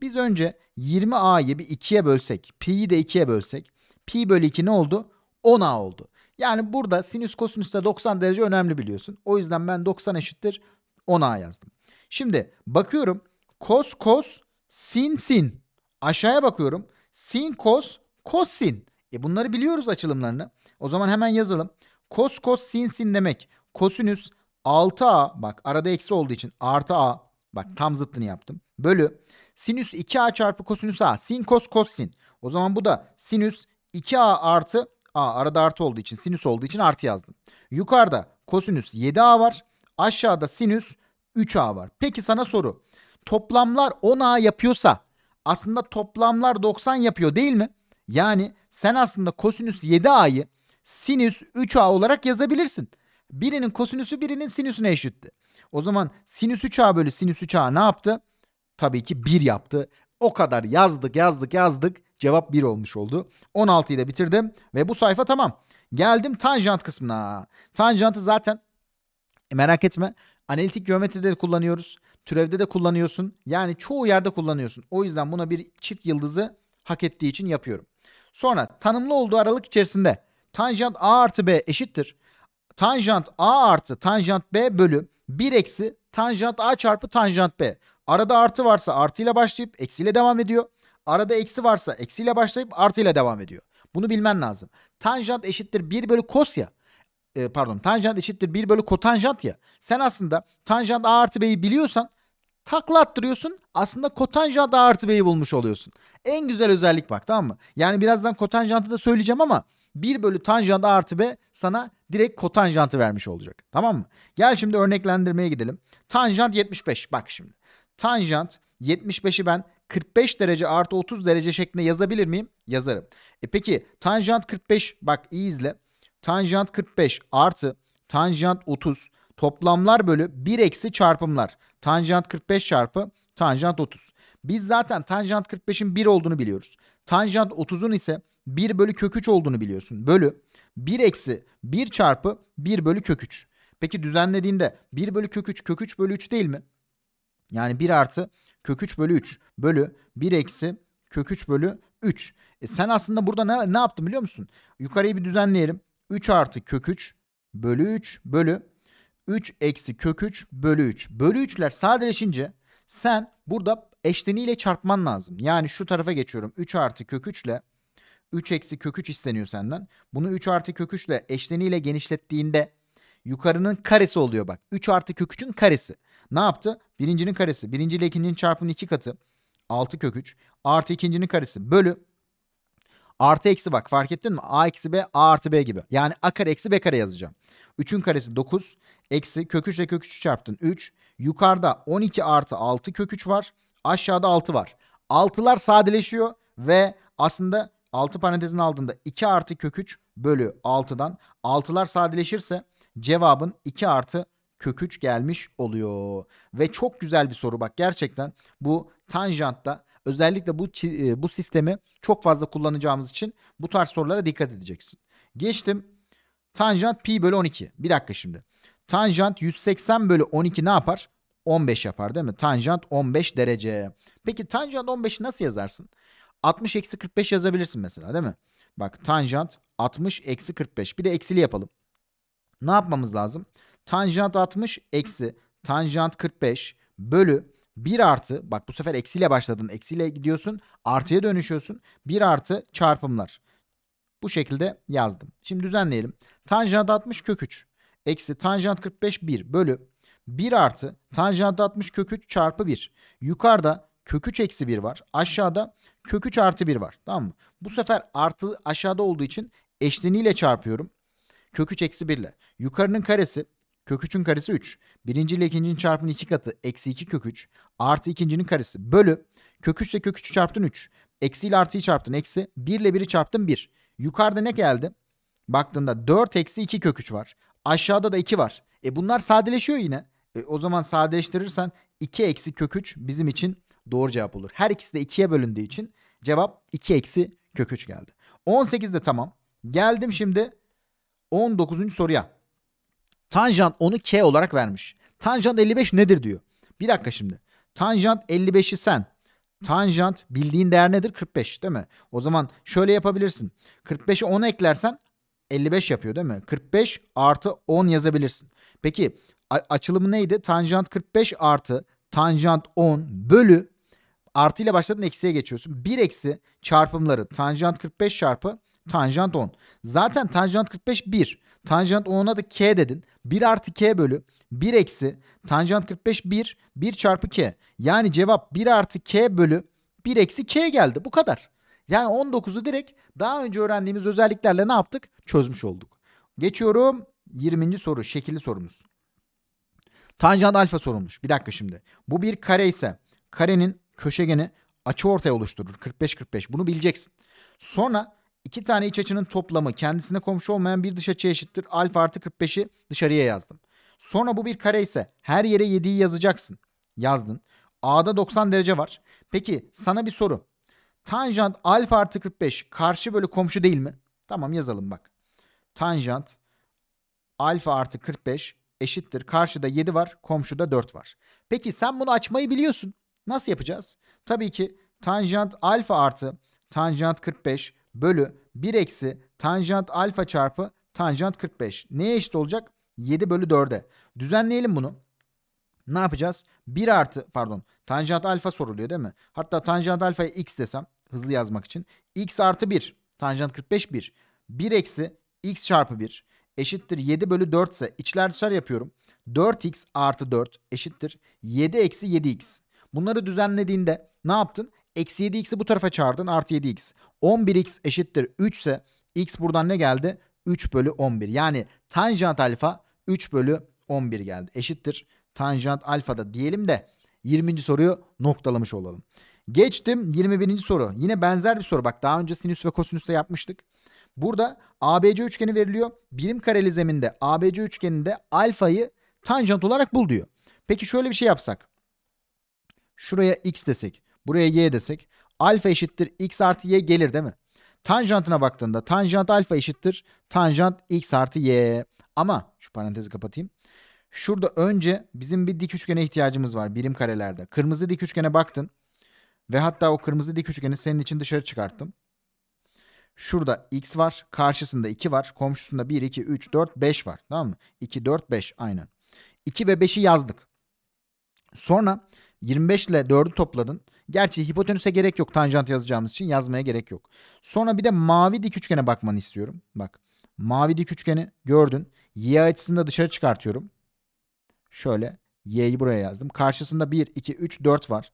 Biz önce 20 a'yı bir 2'ye bölsek, pi'yi de 2'ye bölsek, pi bölü 2 ne oldu? 10 a oldu. Yani burada sinüs kosinüs de 90 derece önemli biliyorsun. O yüzden ben 90 eşittir 10 a yazdım. Şimdi bakıyorum Kos kos sin sin. Aşağıya bakıyorum. Sin kos kos sin. E bunları biliyoruz açılımlarını. O zaman hemen yazalım. Kos kos sin sin demek. Kosinüs 6a bak arada eksi olduğu için artı a bak tam zıttını yaptım. Bölü sinüs 2a çarpı kosinüs a. Sin kos kos sin. O zaman bu da sinüs 2a artı a arada artı olduğu için sinüs olduğu için artı yazdım. Yukarıda kosinüs 7a var. Aşağıda sinüs 3a var. Peki sana soru toplamlar 10A yapıyorsa aslında toplamlar 90 yapıyor değil mi? Yani sen aslında kosinüs 7A'yı sinüs 3A olarak yazabilirsin. Birinin kosinüsü birinin sinüsüne eşitti. O zaman sinüs 3A bölü sinüs 3A ne yaptı? Tabii ki 1 yaptı. O kadar yazdık yazdık yazdık. Cevap 1 olmuş oldu. 16'yı da bitirdim ve bu sayfa tamam. Geldim tanjant kısmına. Tanjantı zaten e, merak etme analitik geometride de kullanıyoruz. Türevde de kullanıyorsun. Yani çoğu yerde kullanıyorsun. O yüzden buna bir çift yıldızı hak ettiği için yapıyorum. Sonra tanımlı olduğu aralık içerisinde tanjant a artı b eşittir. Tanjant a artı tanjant b bölü 1 eksi tanjant a çarpı tanjant b. Arada artı varsa artıyla başlayıp eksiyle devam ediyor. Arada eksi varsa eksiyle başlayıp artıyla devam ediyor. Bunu bilmen lazım. Tanjant eşittir 1 bölü kos ya e, pardon tanjant eşittir 1 bölü kotanjant ya. Sen aslında tanjant a artı b'yi biliyorsan takla attırıyorsun. Aslında kotanjant a artı b'yi bulmuş oluyorsun. En güzel özellik bak tamam mı? Yani birazdan kotanjantı da söyleyeceğim ama 1 bölü tanjant a artı b sana direkt kotanjantı vermiş olacak. Tamam mı? Gel şimdi örneklendirmeye gidelim. Tanjant 75 bak şimdi. Tanjant 75'i ben 45 derece artı 30 derece şeklinde yazabilir miyim? Yazarım. E peki tanjant 45 bak iyi izle tanjant 45 artı tanjant 30 toplamlar bölü 1 eksi çarpımlar. Tanjant 45 çarpı tanjant 30. Biz zaten tanjant 45'in 1 olduğunu biliyoruz. Tanjant 30'un ise 1 bölü kök 3 olduğunu biliyorsun. Bölü 1 eksi 1 çarpı 1 bölü kök 3. Peki düzenlediğinde 1 bölü kök 3 kök 3 bölü 3 değil mi? Yani 1 artı kök 3 bölü 3 bölü 1 eksi kök 3 bölü 3. E sen aslında burada ne, ne yaptın biliyor musun? Yukarıyı bir düzenleyelim. 3 artı kök 3 bölü 3 bölü 3 eksi kök 3 bölü 3. Bölü 3'ler sadeleşince sen burada eşleniyle çarpman lazım. Yani şu tarafa geçiyorum. 3 artı kök 3 ile 3 eksi kök 3 isteniyor senden. Bunu 3 artı kök 3 ile eşleniyle genişlettiğinde yukarının karesi oluyor bak. 3 artı kök 3'ün karesi. Ne yaptı? Birincinin karesi. Birinci ile ikincinin çarpımının 2 katı. 6 kök 3 artı ikincinin karesi bölü Artı eksi bak fark ettin mi? A eksi B A artı B gibi. Yani A kare eksi B kare yazacağım. 3'ün karesi 9. Eksi kök 3 ile kök 3'ü çarptın 3. Yukarıda 12 artı 6 kök 3 var. Aşağıda 6 var. 6'lar sadeleşiyor ve aslında 6 parantezin aldığında 2 artı kök 3 bölü 6'dan 6'lar sadeleşirse cevabın 2 artı kök 3 gelmiş oluyor. Ve çok güzel bir soru bak gerçekten bu tanjantta Özellikle bu e, bu sistemi çok fazla kullanacağımız için bu tarz sorulara dikkat edeceksin. Geçtim. Tanjant pi bölü 12. Bir dakika şimdi. Tanjant 180 bölü 12 ne yapar? 15 yapar değil mi? Tanjant 15 derece. Peki tanjant 15'i nasıl yazarsın? 60 eksi 45 yazabilirsin mesela değil mi? Bak tanjant 60 eksi 45. Bir de eksili yapalım. Ne yapmamız lazım? Tanjant 60 eksi tanjant 45 bölü 1 artı bak bu sefer eksiyle başladın. Eksiyle gidiyorsun. Artıya dönüşüyorsun. 1 artı çarpımlar. Bu şekilde yazdım. Şimdi düzenleyelim. Tanjant 60 kök 3. Eksi tanjant 45 1 bölü 1 artı tanjant 60 kök 3 çarpı 1. Yukarıda kök 3 eksi 1 var. Aşağıda kök 3 artı 1 var. Tamam mı? Bu sefer artı aşağıda olduğu için eşleniğiyle çarpıyorum. Kök 3 eksi 1 ile. Yukarının karesi Kök 3'ün karesi 3. Birinci ile ikincinin çarpımının 2 katı. Eksi 2 kök 3. Artı ikincinin karesi. Bölü. Kök 3 ile kök 3'ü çarptın 3. Eksi ile artıyı çarptın eksi. 1 ile 1'i çarptın 1. Yukarıda ne geldi? Baktığında 4 eksi 2 kök 3 var. Aşağıda da 2 var. E bunlar sadeleşiyor yine. E o zaman sadeleştirirsen 2 eksi kök 3 bizim için doğru cevap olur. Her ikisi de 2'ye bölündüğü için cevap 2 eksi kök 3 geldi. 18 de tamam. Geldim şimdi 19. soruya. Tanjant onu K olarak vermiş. Tanjant 55 nedir diyor. Bir dakika şimdi. Tanjant 55'i sen tanjant bildiğin değer nedir? 45 değil mi? O zaman şöyle yapabilirsin. 45'e 10 eklersen 55 yapıyor değil mi? 45 artı 10 yazabilirsin. Peki açılımı neydi? Tanjant 45 artı tanjant 10 bölü artı ile başladın eksiye geçiyorsun. 1 eksi çarpımları tanjant 45 çarpı tanjant 10. Zaten tanjant 45 1. Tanjant 10'a da k dedin. 1 artı k bölü 1 eksi tanjant 45 1 1 çarpı k. Yani cevap 1 artı k bölü 1 eksi k geldi. Bu kadar. Yani 19'u direkt daha önce öğrendiğimiz özelliklerle ne yaptık? Çözmüş olduk. Geçiyorum 20. soru şekilli sorumuz. Tanjant alfa sorulmuş. Bir dakika şimdi. Bu bir kare ise karenin köşegeni açı ortaya oluşturur. 45-45 bunu bileceksin. Sonra İki tane iç açının toplamı kendisine komşu olmayan bir dış açıya eşittir. Alfa artı 45'i dışarıya yazdım. Sonra bu bir kare ise her yere 7'yi yazacaksın. Yazdın. A'da 90 derece var. Peki sana bir soru. Tanjant alfa artı 45 karşı bölü komşu değil mi? Tamam yazalım bak. Tanjant alfa artı 45 eşittir. Karşıda 7 var, komşuda 4 var. Peki sen bunu açmayı biliyorsun. Nasıl yapacağız? Tabii ki tanjant alfa artı tanjant 45 bölü 1 eksi tanjant alfa çarpı tanjant 45. Neye eşit olacak? 7 bölü 4'e. Düzenleyelim bunu. Ne yapacağız? 1 artı pardon tanjant alfa soruluyor değil mi? Hatta tanjant alfaya x desem hızlı yazmak için. x artı 1 tanjant 45 1. 1 eksi x çarpı 1 eşittir 7 bölü 4 ise içler dışarı yapıyorum. 4x artı 4 eşittir 7 eksi 7x. Bunları düzenlediğinde ne yaptın? Eksi 7x'i bu tarafa çağırdın artı 7x. 11x eşittir 3 ise x buradan ne geldi? 3 bölü 11. Yani tanjant alfa 3 bölü 11 geldi. Eşittir tanjant alfa da diyelim de 20. soruyu noktalamış olalım. Geçtim 21. soru. Yine benzer bir soru. Bak daha önce sinüs ve kosinüs de yapmıştık. Burada ABC üçgeni veriliyor. Birim kareli zeminde ABC üçgeninde alfayı tanjant olarak bul diyor. Peki şöyle bir şey yapsak. Şuraya x desek. Buraya y desek. Alfa eşittir x artı y gelir değil mi? Tanjantına baktığında tanjant alfa eşittir tanjant x artı y. Ama şu parantezi kapatayım. Şurada önce bizim bir dik üçgene ihtiyacımız var birim karelerde. Kırmızı dik üçgene baktın ve hatta o kırmızı dik üçgeni senin için dışarı çıkarttım. Şurada x var, karşısında 2 var, komşusunda 1, 2, 3, 4, 5 var. Tamam mı? 2, 4, 5 aynen. 2 ve 5'i yazdık. Sonra 25 ile 4'ü topladın. Gerçi hipotenüse gerek yok tanjant yazacağımız için yazmaya gerek yok. Sonra bir de mavi dik üçgene bakmanı istiyorum. Bak mavi dik üçgeni gördün. Y açısını da dışarı çıkartıyorum. Şöyle y'yi buraya yazdım. Karşısında 1, 2, 3, 4 var.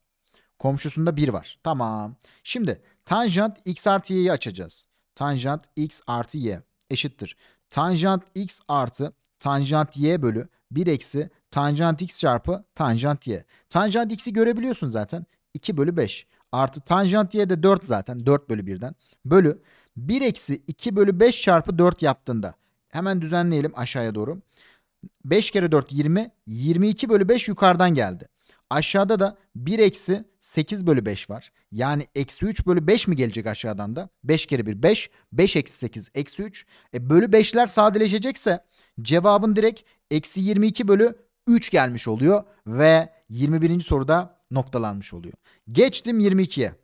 Komşusunda 1 var. Tamam. Şimdi tanjant x artı y'yi açacağız. Tanjant x artı y eşittir. Tanjant x artı tanjant y bölü 1 eksi tanjant x çarpı tanjant y. Tanjant x'i görebiliyorsun zaten. 2 bölü 5 artı tanjant y de 4 zaten 4 bölü 1'den bölü 1 eksi 2 bölü 5 çarpı 4 yaptığında hemen düzenleyelim aşağıya doğru. 5 kere 4 20 22 bölü 5 yukarıdan geldi. Aşağıda da 1 eksi 8 bölü 5 var. Yani eksi 3 bölü 5 mi gelecek aşağıdan da? 5 kere 1 5. 5 eksi 8 eksi 3. E bölü 5'ler sadeleşecekse cevabın direkt eksi 22 bölü 3 gelmiş oluyor. Ve 21. soruda noktalanmış oluyor. Geçtim 22'ye.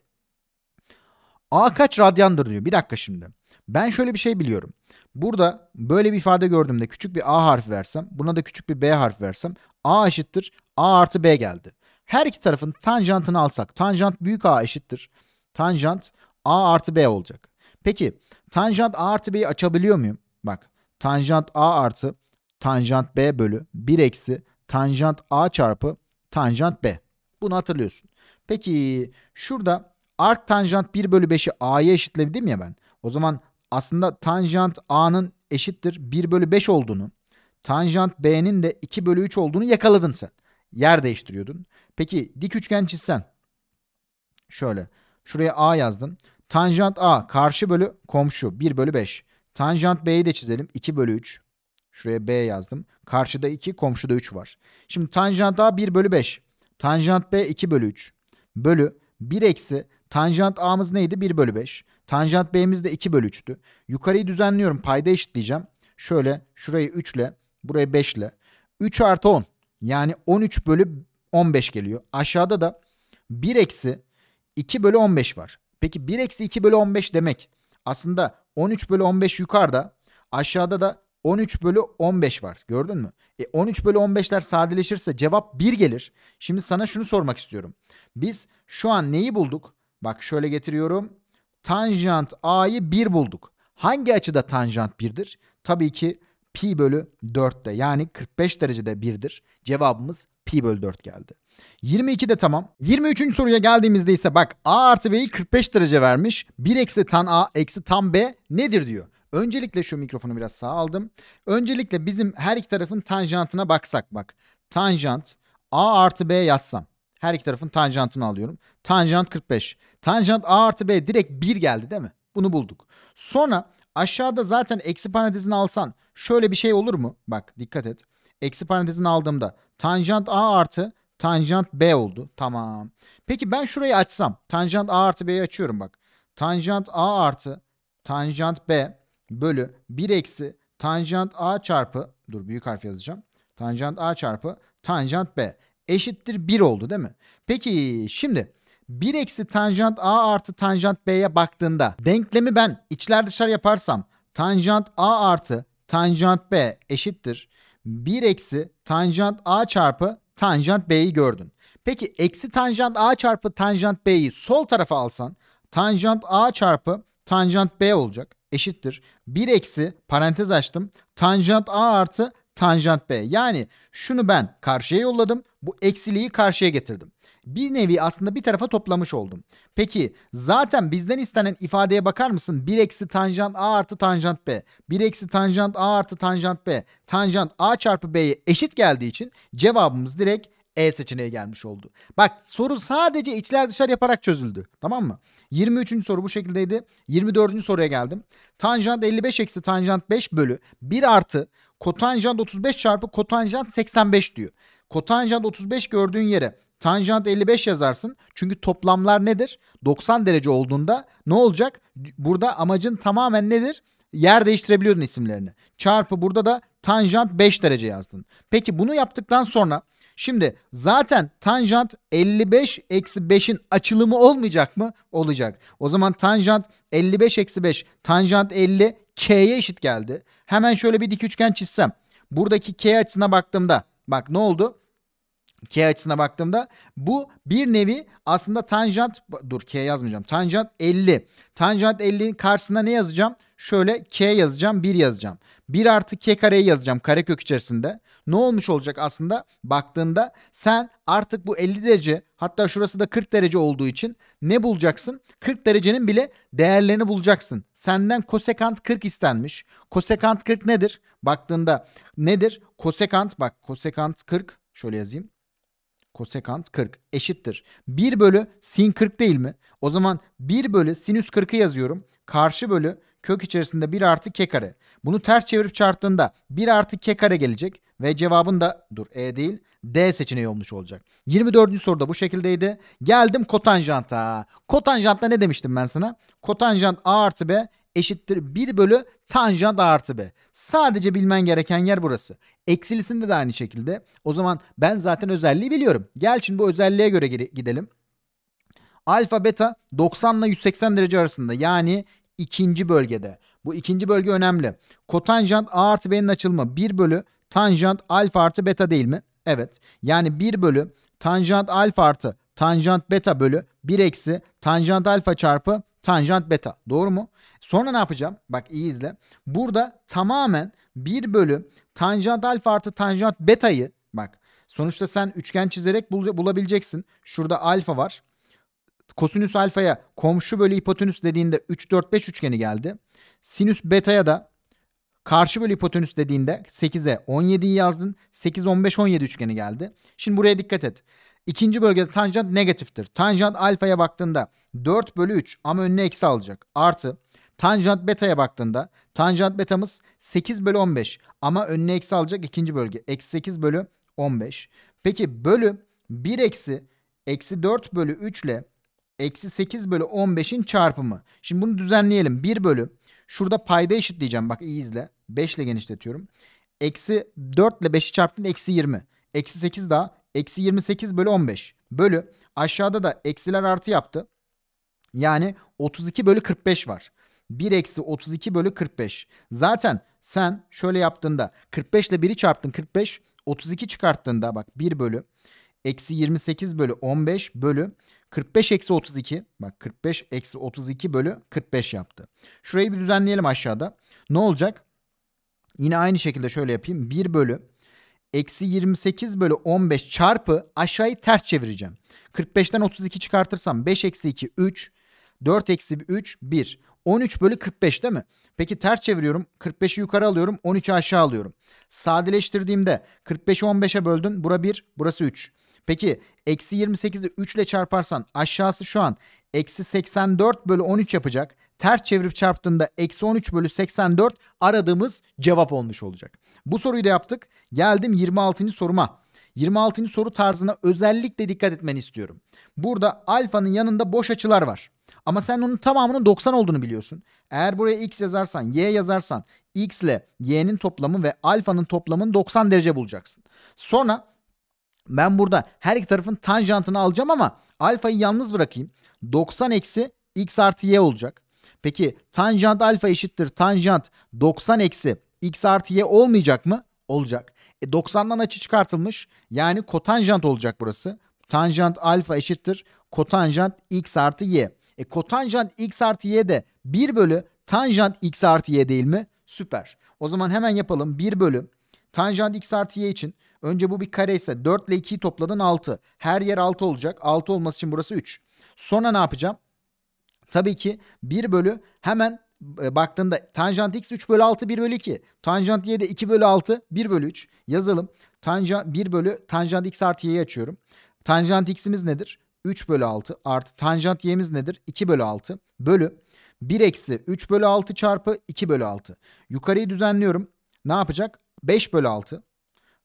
A kaç radyandır diyor. Bir dakika şimdi. Ben şöyle bir şey biliyorum. Burada böyle bir ifade gördüğümde küçük bir A harfi versem, buna da küçük bir B harfi versem A eşittir A artı B geldi. Her iki tarafın tanjantını alsak tanjant büyük A eşittir. Tanjant A artı B olacak. Peki tanjant A artı B'yi açabiliyor muyum? Bak tanjant A artı tanjant B bölü 1 eksi tanjant A çarpı tanjant B. Bunu hatırlıyorsun. Peki şurada arc tanjant 1 bölü 5'i a'ya eşitledim ya ben. O zaman aslında tanjant a'nın eşittir 1 bölü 5 olduğunu tanjant b'nin de 2 bölü 3 olduğunu yakaladın sen. Yer değiştiriyordun. Peki dik üçgen çizsen. Şöyle şuraya a yazdın. Tanjant a karşı bölü komşu 1 bölü 5. Tanjant b'yi de çizelim 2 bölü 3. Şuraya b yazdım. Karşıda 2 komşuda 3 var. Şimdi tanjant a 1 bölü 5. Tanjant B 2 bölü 3 bölü 1 eksi tanjant A'mız neydi? 1 bölü 5. Tanjant B'miz de 2 bölü 3'tü. Yukarıyı düzenliyorum. Payda eşitleyeceğim. Şöyle şurayı 3 ile burayı 5 ile. 3 artı 10 yani 13 bölü 15 geliyor. Aşağıda da 1 eksi 2 bölü 15 var. Peki 1 eksi 2 bölü 15 demek aslında 13 bölü 15 yukarıda aşağıda da 13 bölü 15 var. Gördün mü? E 13 bölü 15'ler sadeleşirse cevap 1 gelir. Şimdi sana şunu sormak istiyorum. Biz şu an neyi bulduk? Bak şöyle getiriyorum. Tanjant a'yı 1 bulduk. Hangi açıda tanjant 1'dir? Tabii ki pi bölü 4'te yani 45 derecede 1'dir. Cevabımız pi bölü 4 geldi. 22 de tamam. 23. soruya geldiğimizde ise bak a artı b'yi 45 derece vermiş. 1 eksi tan a eksi tan b nedir diyor. Öncelikle şu mikrofonu biraz sağ aldım. Öncelikle bizim her iki tarafın tanjantına baksak bak. Tanjant A artı B yazsam. Her iki tarafın tanjantını alıyorum. Tanjant 45. Tanjant A artı B direkt 1 geldi değil mi? Bunu bulduk. Sonra aşağıda zaten eksi parantezini alsan şöyle bir şey olur mu? Bak dikkat et. Eksi parantezini aldığımda tanjant A artı tanjant B oldu. Tamam. Peki ben şurayı açsam. Tanjant A artı B'yi açıyorum bak. Tanjant A artı tanjant B bölü 1 eksi tanjant a çarpı dur büyük harf yazacağım. Tanjant a çarpı tanjant b eşittir 1 oldu değil mi? Peki şimdi 1 eksi tanjant a artı tanjant b'ye baktığında denklemi ben içler dışlar yaparsam tanjant a artı tanjant b eşittir 1 eksi tanjant a çarpı tanjant b'yi gördün. Peki eksi tanjant a çarpı tanjant b'yi sol tarafa alsan tanjant a çarpı tanjant b olacak eşittir. 1 eksi parantez açtım. Tanjant A artı tanjant B. Yani şunu ben karşıya yolladım. Bu eksiliği karşıya getirdim. Bir nevi aslında bir tarafa toplamış oldum. Peki zaten bizden istenen ifadeye bakar mısın? 1 eksi tanjant A artı tanjant B. 1 eksi tanjant A artı tanjant B. Tanjant A çarpı B'ye eşit geldiği için cevabımız direkt e seçeneği gelmiş oldu. Bak soru sadece içler dışlar yaparak çözüldü. Tamam mı? 23. soru bu şekildeydi. 24. soruya geldim. Tanjant 55 eksi tanjant 5 bölü 1 artı kotanjant 35 çarpı kotanjant 85 diyor. Kotanjant 35 gördüğün yere tanjant 55 yazarsın. Çünkü toplamlar nedir? 90 derece olduğunda ne olacak? Burada amacın tamamen nedir? yer değiştirebiliyordun isimlerini. Çarpı burada da tanjant 5 derece yazdın. Peki bunu yaptıktan sonra Şimdi zaten tanjant 55 eksi 5'in açılımı olmayacak mı? Olacak. O zaman tanjant 55 eksi 5 tanjant 50 k'ye eşit geldi. Hemen şöyle bir dik üçgen çizsem. Buradaki k açısına baktığımda bak ne oldu? K açısına baktığımda bu bir nevi aslında tanjant dur K yazmayacağım. Tanjant 50. Tanjant 50'nin karşısına ne yazacağım? şöyle k yazacağım 1 yazacağım. 1 artı k kareyi yazacağım karekök içerisinde. Ne olmuş olacak aslında baktığında sen artık bu 50 derece hatta şurası da 40 derece olduğu için ne bulacaksın? 40 derecenin bile değerlerini bulacaksın. Senden kosekant 40 istenmiş. Kosekant 40 nedir? Baktığında nedir? Kosekant bak kosekant 40 şöyle yazayım kosekant 40 eşittir. 1 bölü sin 40 değil mi? O zaman 1 bölü sinüs 40'ı yazıyorum. Karşı bölü kök içerisinde 1 artı k kare. Bunu ters çevirip çarptığında 1 artı k kare gelecek ve cevabın da dur e değil D seçeneği olmuş olacak. 24. soruda bu şekildeydi. Geldim kotanjanta. Kotanjantta ne demiştim ben sana? Kotanjant A artı B eşittir 1 bölü tanjant A artı B. Sadece bilmen gereken yer burası. Eksilisinde de aynı şekilde. O zaman ben zaten özelliği biliyorum. Gel şimdi bu özelliğe göre gidelim. Alfa beta 90 ile 180 derece arasında yani ikinci bölgede. Bu ikinci bölge önemli. Kotanjant A artı B'nin açılımı 1 bölü tanjant alfa artı beta değil mi? Evet. Yani 1 bölü tanjant alfa artı tanjant beta bölü 1 eksi tanjant alfa çarpı tanjant beta. Doğru mu? Sonra ne yapacağım? Bak iyi izle. Burada tamamen 1 bölü tanjant alfa artı tanjant betayı bak sonuçta sen üçgen çizerek bulabileceksin. Şurada alfa var kosinüs alfaya komşu bölü hipotenüs dediğinde 3 4 5 üçgeni geldi. Sinüs beta'ya da karşı bölü hipotenüs dediğinde 8'e 17'yi yazdın. 8 15 17 üçgeni geldi. Şimdi buraya dikkat et. İkinci bölgede tanjant negatiftir. Tanjant alfaya baktığında 4 bölü 3 ama önüne eksi alacak. Artı tanjant beta'ya baktığında tanjant betamız 8 bölü 15 ama önüne eksi alacak ikinci bölge. Eksi 8 bölü 15. Peki bölü 1 eksi eksi 4 bölü 3 ile eksi 8 bölü 15'in çarpımı. Şimdi bunu düzenleyelim. 1 bölü. Şurada payda eşitleyeceğim. Bak iyi izle. 5 ile genişletiyorum. Eksi 4 ile 5'i çarptın eksi 20. Eksi 8 daha. Eksi 28 bölü 15. Bölü. Aşağıda da eksiler artı yaptı. Yani 32 bölü 45 var. 1 eksi 32 bölü 45. Zaten sen şöyle yaptığında 45 ile 1'i çarptın 45. 32 çıkarttığında bak 1 bölü. Eksi 28 bölü 15 bölü. 45 eksi 32 bak 45 eksi 32 bölü 45 yaptı. Şurayı bir düzenleyelim aşağıda. Ne olacak? Yine aynı şekilde şöyle yapayım. 1 bölü eksi 28 bölü 15 çarpı aşağıyı ters çevireceğim. 45'ten 32 çıkartırsam 5 eksi 2 3 4 eksi 3 1 13 bölü 45 değil mi? Peki ters çeviriyorum. 45'i yukarı alıyorum. 13'ü aşağı alıyorum. Sadeleştirdiğimde 45'i 15'e böldüm. Bura 1, burası 3. Peki eksi 28'i 3 ile çarparsan aşağısı şu an eksi 84 bölü 13 yapacak. Ters çevirip çarptığında eksi 13 bölü 84 aradığımız cevap olmuş olacak. Bu soruyu da yaptık. Geldim 26. soruma. 26. soru tarzına özellikle dikkat etmeni istiyorum. Burada alfanın yanında boş açılar var. Ama sen onun tamamının 90 olduğunu biliyorsun. Eğer buraya x yazarsan, y yazarsan x ile y'nin toplamı ve alfanın toplamını 90 derece bulacaksın. Sonra ben burada her iki tarafın tanjantını alacağım ama alfayı yalnız bırakayım. 90 eksi x artı y olacak. Peki tanjant alfa eşittir tanjant 90 eksi x artı y olmayacak mı? Olacak. E 90'dan açı çıkartılmış. Yani kotanjant olacak burası. Tanjant alfa eşittir kotanjant x artı y. E kotanjant x artı y de 1 bölü tanjant x artı y değil mi? Süper. O zaman hemen yapalım. 1 bölü Tanjant x artı y için önce bu bir kare ise 4 ile 2'yi topladın 6. Her yer 6 olacak. 6 olması için burası 3. Sonra ne yapacağım? Tabii ki 1 bölü hemen e, baktığında tanjant x 3 bölü 6 1 bölü 2. Tanjant y de 2 bölü 6 1 bölü 3. Yazalım. Tanjant 1 bölü tanjant x artı y'yi açıyorum. Tanjant x'imiz nedir? 3 bölü 6 artı tanjant y'miz nedir? 2 bölü 6 bölü 1 eksi 3 bölü 6 çarpı 2 bölü 6. Yukarıyı düzenliyorum. Ne yapacak? 5 bölü 6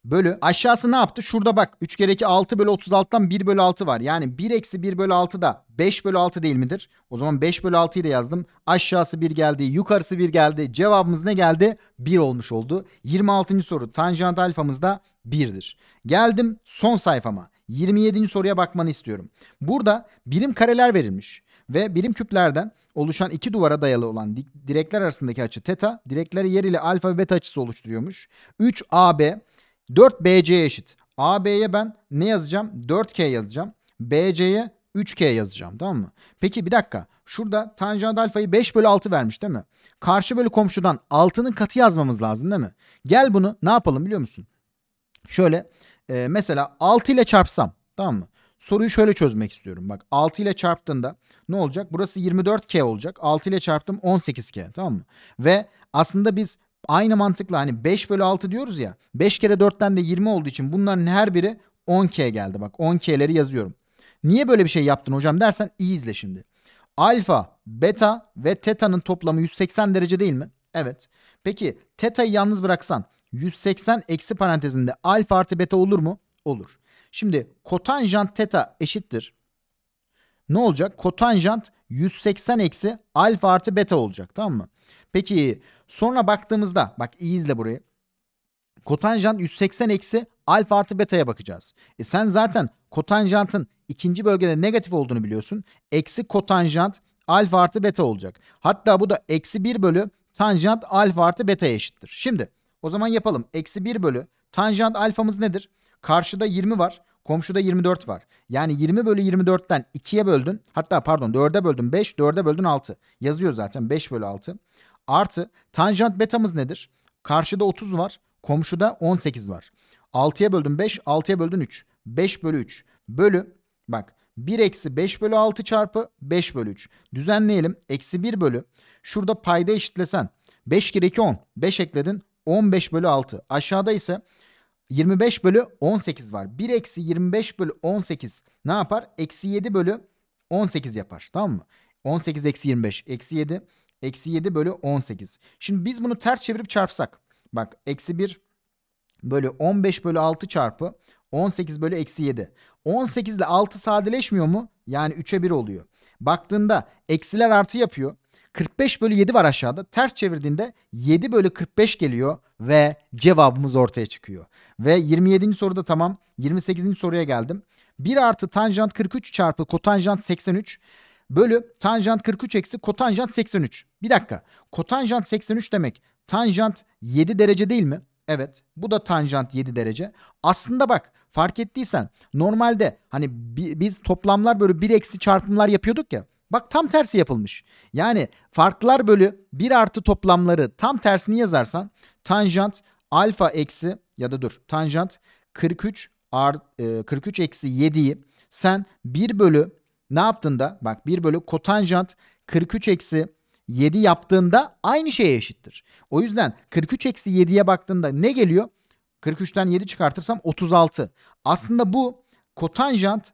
bölü aşağısı ne yaptı? Şurada bak 3 kere 2 6 bölü 36'dan 1 bölü 6 var. Yani 1 eksi 1 bölü 6 da 5 bölü 6 değil midir? O zaman 5 bölü 6'yı da yazdım. Aşağısı 1 geldi yukarısı 1 geldi. Cevabımız ne geldi? 1 olmuş oldu. 26. soru tanjant alfamız da 1'dir. Geldim son sayfama. 27. soruya bakmanı istiyorum. Burada birim kareler verilmiş ve birim küplerden oluşan iki duvara dayalı olan direkler arasındaki açı teta, direkleri yer ile alfa ve beta açısı oluşturuyormuş. 3 AB 4 BC'ye eşit. AB'ye ben ne yazacağım? 4K yazacağım. BC'ye 3K yazacağım tamam mı? Peki bir dakika. Şurada tanjant alfayı 5 bölü 6 vermiş değil mi? Karşı bölü komşudan 6'nın katı yazmamız lazım değil mi? Gel bunu ne yapalım biliyor musun? Şöyle e, mesela 6 ile çarpsam tamam mı? soruyu şöyle çözmek istiyorum. Bak 6 ile çarptığında ne olacak? Burası 24K olacak. 6 ile çarptım 18K tamam mı? Ve aslında biz aynı mantıkla hani 5 bölü 6 diyoruz ya. 5 kere 4'ten de 20 olduğu için bunların her biri 10K geldi. Bak 10K'leri yazıyorum. Niye böyle bir şey yaptın hocam dersen iyi izle şimdi. Alfa, beta ve teta'nın toplamı 180 derece değil mi? Evet. Peki teta'yı yalnız bıraksan 180 eksi parantezinde alfa artı beta olur mu? Olur. Şimdi kotanjant teta eşittir. Ne olacak? Kotanjant 180 eksi alfa artı beta olacak tamam mı? Peki sonra baktığımızda bak iyi izle burayı. Kotanjant 180 eksi alfa artı beta'ya bakacağız. E sen zaten kotanjantın ikinci bölgede negatif olduğunu biliyorsun. Eksi kotanjant alfa artı beta olacak. Hatta bu da eksi 1 bölü tanjant alfa artı beta'ya eşittir. Şimdi o zaman yapalım. Eksi 1 bölü tanjant alfamız nedir? Karşıda 20 var. Komşuda 24 var. Yani 20 bölü 24'ten 2'ye böldün. Hatta pardon 4'e böldün 5, 4'e böldün 6. Yazıyor zaten 5 bölü 6. Artı tanjant betamız nedir? Karşıda 30 var. Komşuda 18 var. 6'ya böldün 5, 6'ya böldün 3. 5 bölü 3 bölü bak 1 eksi 5 bölü 6 çarpı 5 bölü 3. Düzenleyelim. Eksi 1 bölü. Şurada payda eşitlesen. 5 kere 2 10. 5 ekledin. 15 bölü 6. Aşağıda ise 25 bölü 18 var. 1 eksi 25 bölü 18 ne yapar? Eksi 7 bölü 18 yapar. Tamam mı? 18 eksi 25. Eksi 7. Eksi 7 bölü 18. Şimdi biz bunu ters çevirip çarpsak. Bak eksi 1 bölü 15 bölü 6 çarpı 18 bölü eksi 7. 18 ile 6 sadeleşmiyor mu? Yani 3'e 1 oluyor. Baktığında eksiler artı yapıyor. 45 bölü 7 var aşağıda. Ters çevirdiğinde 7 bölü 45 geliyor ve cevabımız ortaya çıkıyor. Ve 27. soruda tamam. 28. soruya geldim. 1 artı tanjant 43 çarpı kotanjant 83 bölü tanjant 43 eksi kotanjant 83. Bir dakika. Kotanjant 83 demek tanjant 7 derece değil mi? Evet. Bu da tanjant 7 derece. Aslında bak fark ettiysen normalde hani biz toplamlar böyle 1 eksi çarpımlar yapıyorduk ya. Bak tam tersi yapılmış. Yani farklar bölü 1 artı toplamları tam tersini yazarsan tanjant alfa eksi ya da dur tanjant 43 art, e, 43 eksi 7'yi sen 1 bölü ne yaptığında bak 1 bölü kotanjant 43 eksi 7 yaptığında aynı şeye eşittir. O yüzden 43 eksi 7'ye baktığında ne geliyor? 43'ten 7 çıkartırsam 36. Aslında bu kotanjant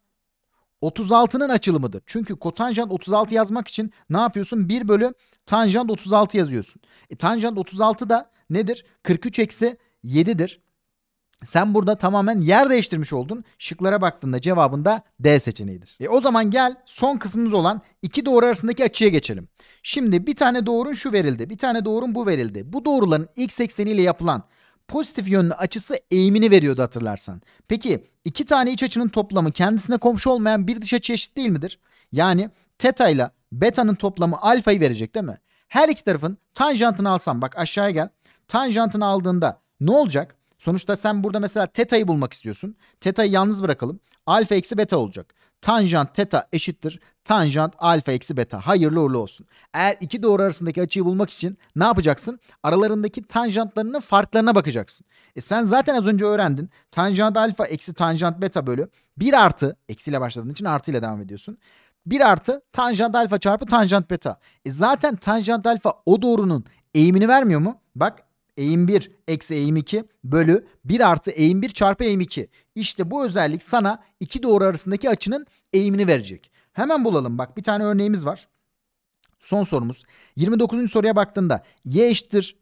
36'nın açılımıdır. Çünkü kotanjant 36 yazmak için ne yapıyorsun? 1 bölü tanjant 36 yazıyorsun. E, tanjant 36 da nedir? 43 eksi 7'dir. Sen burada tamamen yer değiştirmiş oldun. Şıklara baktığında cevabın da D seçeneğidir. E o zaman gel son kısmımız olan iki doğru arasındaki açıya geçelim. Şimdi bir tane doğrun şu verildi. Bir tane doğrun bu verildi. Bu doğruların x ekseniyle yapılan pozitif yönlü açısı eğimini veriyordu hatırlarsan. Peki iki tane iç açının toplamı kendisine komşu olmayan bir dış açı eşit değil midir? Yani teta ile beta'nın toplamı alfayı verecek değil mi? Her iki tarafın tanjantını alsam bak aşağıya gel. Tanjantını aldığında ne olacak? Sonuçta sen burada mesela teta'yı bulmak istiyorsun. Teta'yı yalnız bırakalım. Alfa eksi beta olacak. Tanjant teta eşittir tanjant alfa eksi beta. Hayırlı uğurlu olsun. Eğer iki doğru arasındaki açıyı bulmak için ne yapacaksın? Aralarındaki tanjantlarının farklarına bakacaksın. E sen zaten az önce öğrendin. Tanjant alfa eksi tanjant beta bölü 1 artı eksiyle başladığın için artı ile devam ediyorsun. 1 artı tanjant alfa çarpı tanjant beta. E zaten tanjant alfa o doğrunun eğimini vermiyor mu? Bak eğim 1 eksi eğim 2 bölü 1 artı eğim 1 çarpı eğim 2. İşte bu özellik sana iki doğru arasındaki açının eğimini verecek. Hemen bulalım bak bir tane örneğimiz var. Son sorumuz. 29. soruya baktığında y eşittir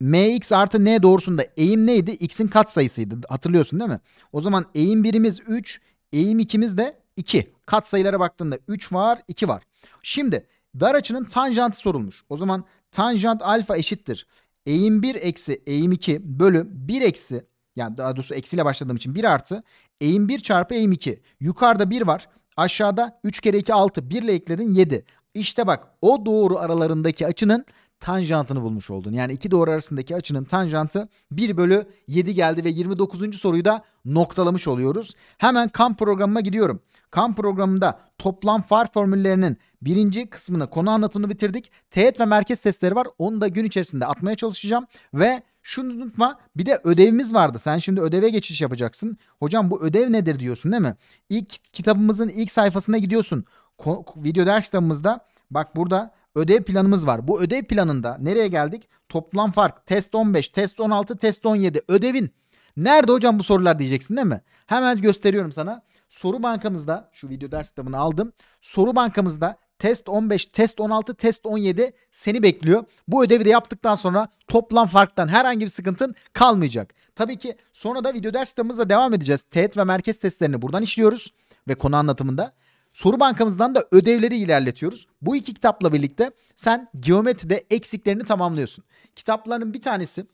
mx artı n doğrusunda eğim neydi? x'in kat sayısıydı hatırlıyorsun değil mi? O zaman eğim birimiz 3 eğim ikimiz de 2. Kat sayılara baktığında 3 var 2 var. Şimdi dar açının tanjantı sorulmuş. O zaman tanjant alfa eşittir eğim 1 eksi eğim 2 bölü 1 eksi yani daha doğrusu eksiyle başladığım için 1 artı eğim 1 çarpı eğim 2. Yukarıda 1 var. Aşağıda 3 kere 2 6. 1 ile ekledin 7. İşte bak o doğru aralarındaki açının tanjantını bulmuş oldun. Yani iki doğru arasındaki açının tanjantı 1 bölü 7 geldi ve 29. soruyu da noktalamış oluyoruz. Hemen kamp programıma gidiyorum. Kan programında toplam far formüllerinin birinci kısmını konu anlatımını bitirdik. Teğet ve merkez testleri var. Onu da gün içerisinde atmaya çalışacağım. Ve şunu unutma bir de ödevimiz vardı. Sen şimdi ödeve geçiş yapacaksın. Hocam bu ödev nedir diyorsun değil mi? İlk kitabımızın ilk sayfasına gidiyorsun. Ko video ders kitabımızda bak burada ödev planımız var. Bu ödev planında nereye geldik? Toplam fark test 15, test 16, test 17 ödevin. Nerede hocam bu sorular diyeceksin değil mi? Hemen gösteriyorum sana. Soru bankamızda şu video ders kitabını aldım. Soru bankamızda test 15, test 16, test 17 seni bekliyor. Bu ödevi de yaptıktan sonra toplam farktan herhangi bir sıkıntın kalmayacak. Tabii ki sonra da video ders kitabımızla devam edeceğiz. Teğet ve merkez testlerini buradan işliyoruz ve konu anlatımında. Soru bankamızdan da ödevleri ilerletiyoruz. Bu iki kitapla birlikte sen geometride eksiklerini tamamlıyorsun. Kitapların bir tanesi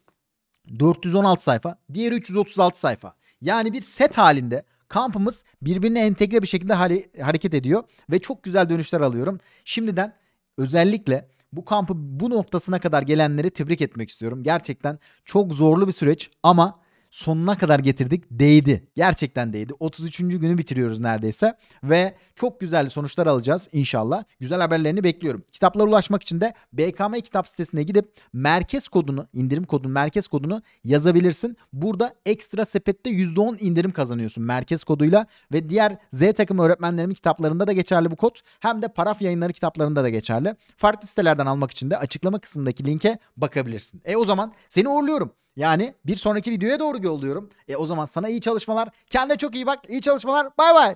416 sayfa, diğeri 336 sayfa. Yani bir set halinde Kampımız birbirine entegre bir şekilde hareket ediyor ve çok güzel dönüşler alıyorum. Şimdiden özellikle bu kampı bu noktasına kadar gelenleri tebrik etmek istiyorum. Gerçekten çok zorlu bir süreç ama sonuna kadar getirdik. Değdi. Gerçekten değdi. 33. günü bitiriyoruz neredeyse ve çok güzel sonuçlar alacağız inşallah. Güzel haberlerini bekliyorum. Kitaplara ulaşmak için de BKM kitap sitesine gidip merkez kodunu, indirim kodunu, merkez kodunu yazabilirsin. Burada ekstra sepette %10 indirim kazanıyorsun merkez koduyla ve diğer Z takım öğretmenlerimin kitaplarında da geçerli bu kod. Hem de paraf yayınları kitaplarında da geçerli. Farklı sitelerden almak için de açıklama kısmındaki linke bakabilirsin. E o zaman seni uğurluyorum. Yani bir sonraki videoya doğru yolluyorum. E o zaman sana iyi çalışmalar. Kendine çok iyi bak. İyi çalışmalar. Bay bay.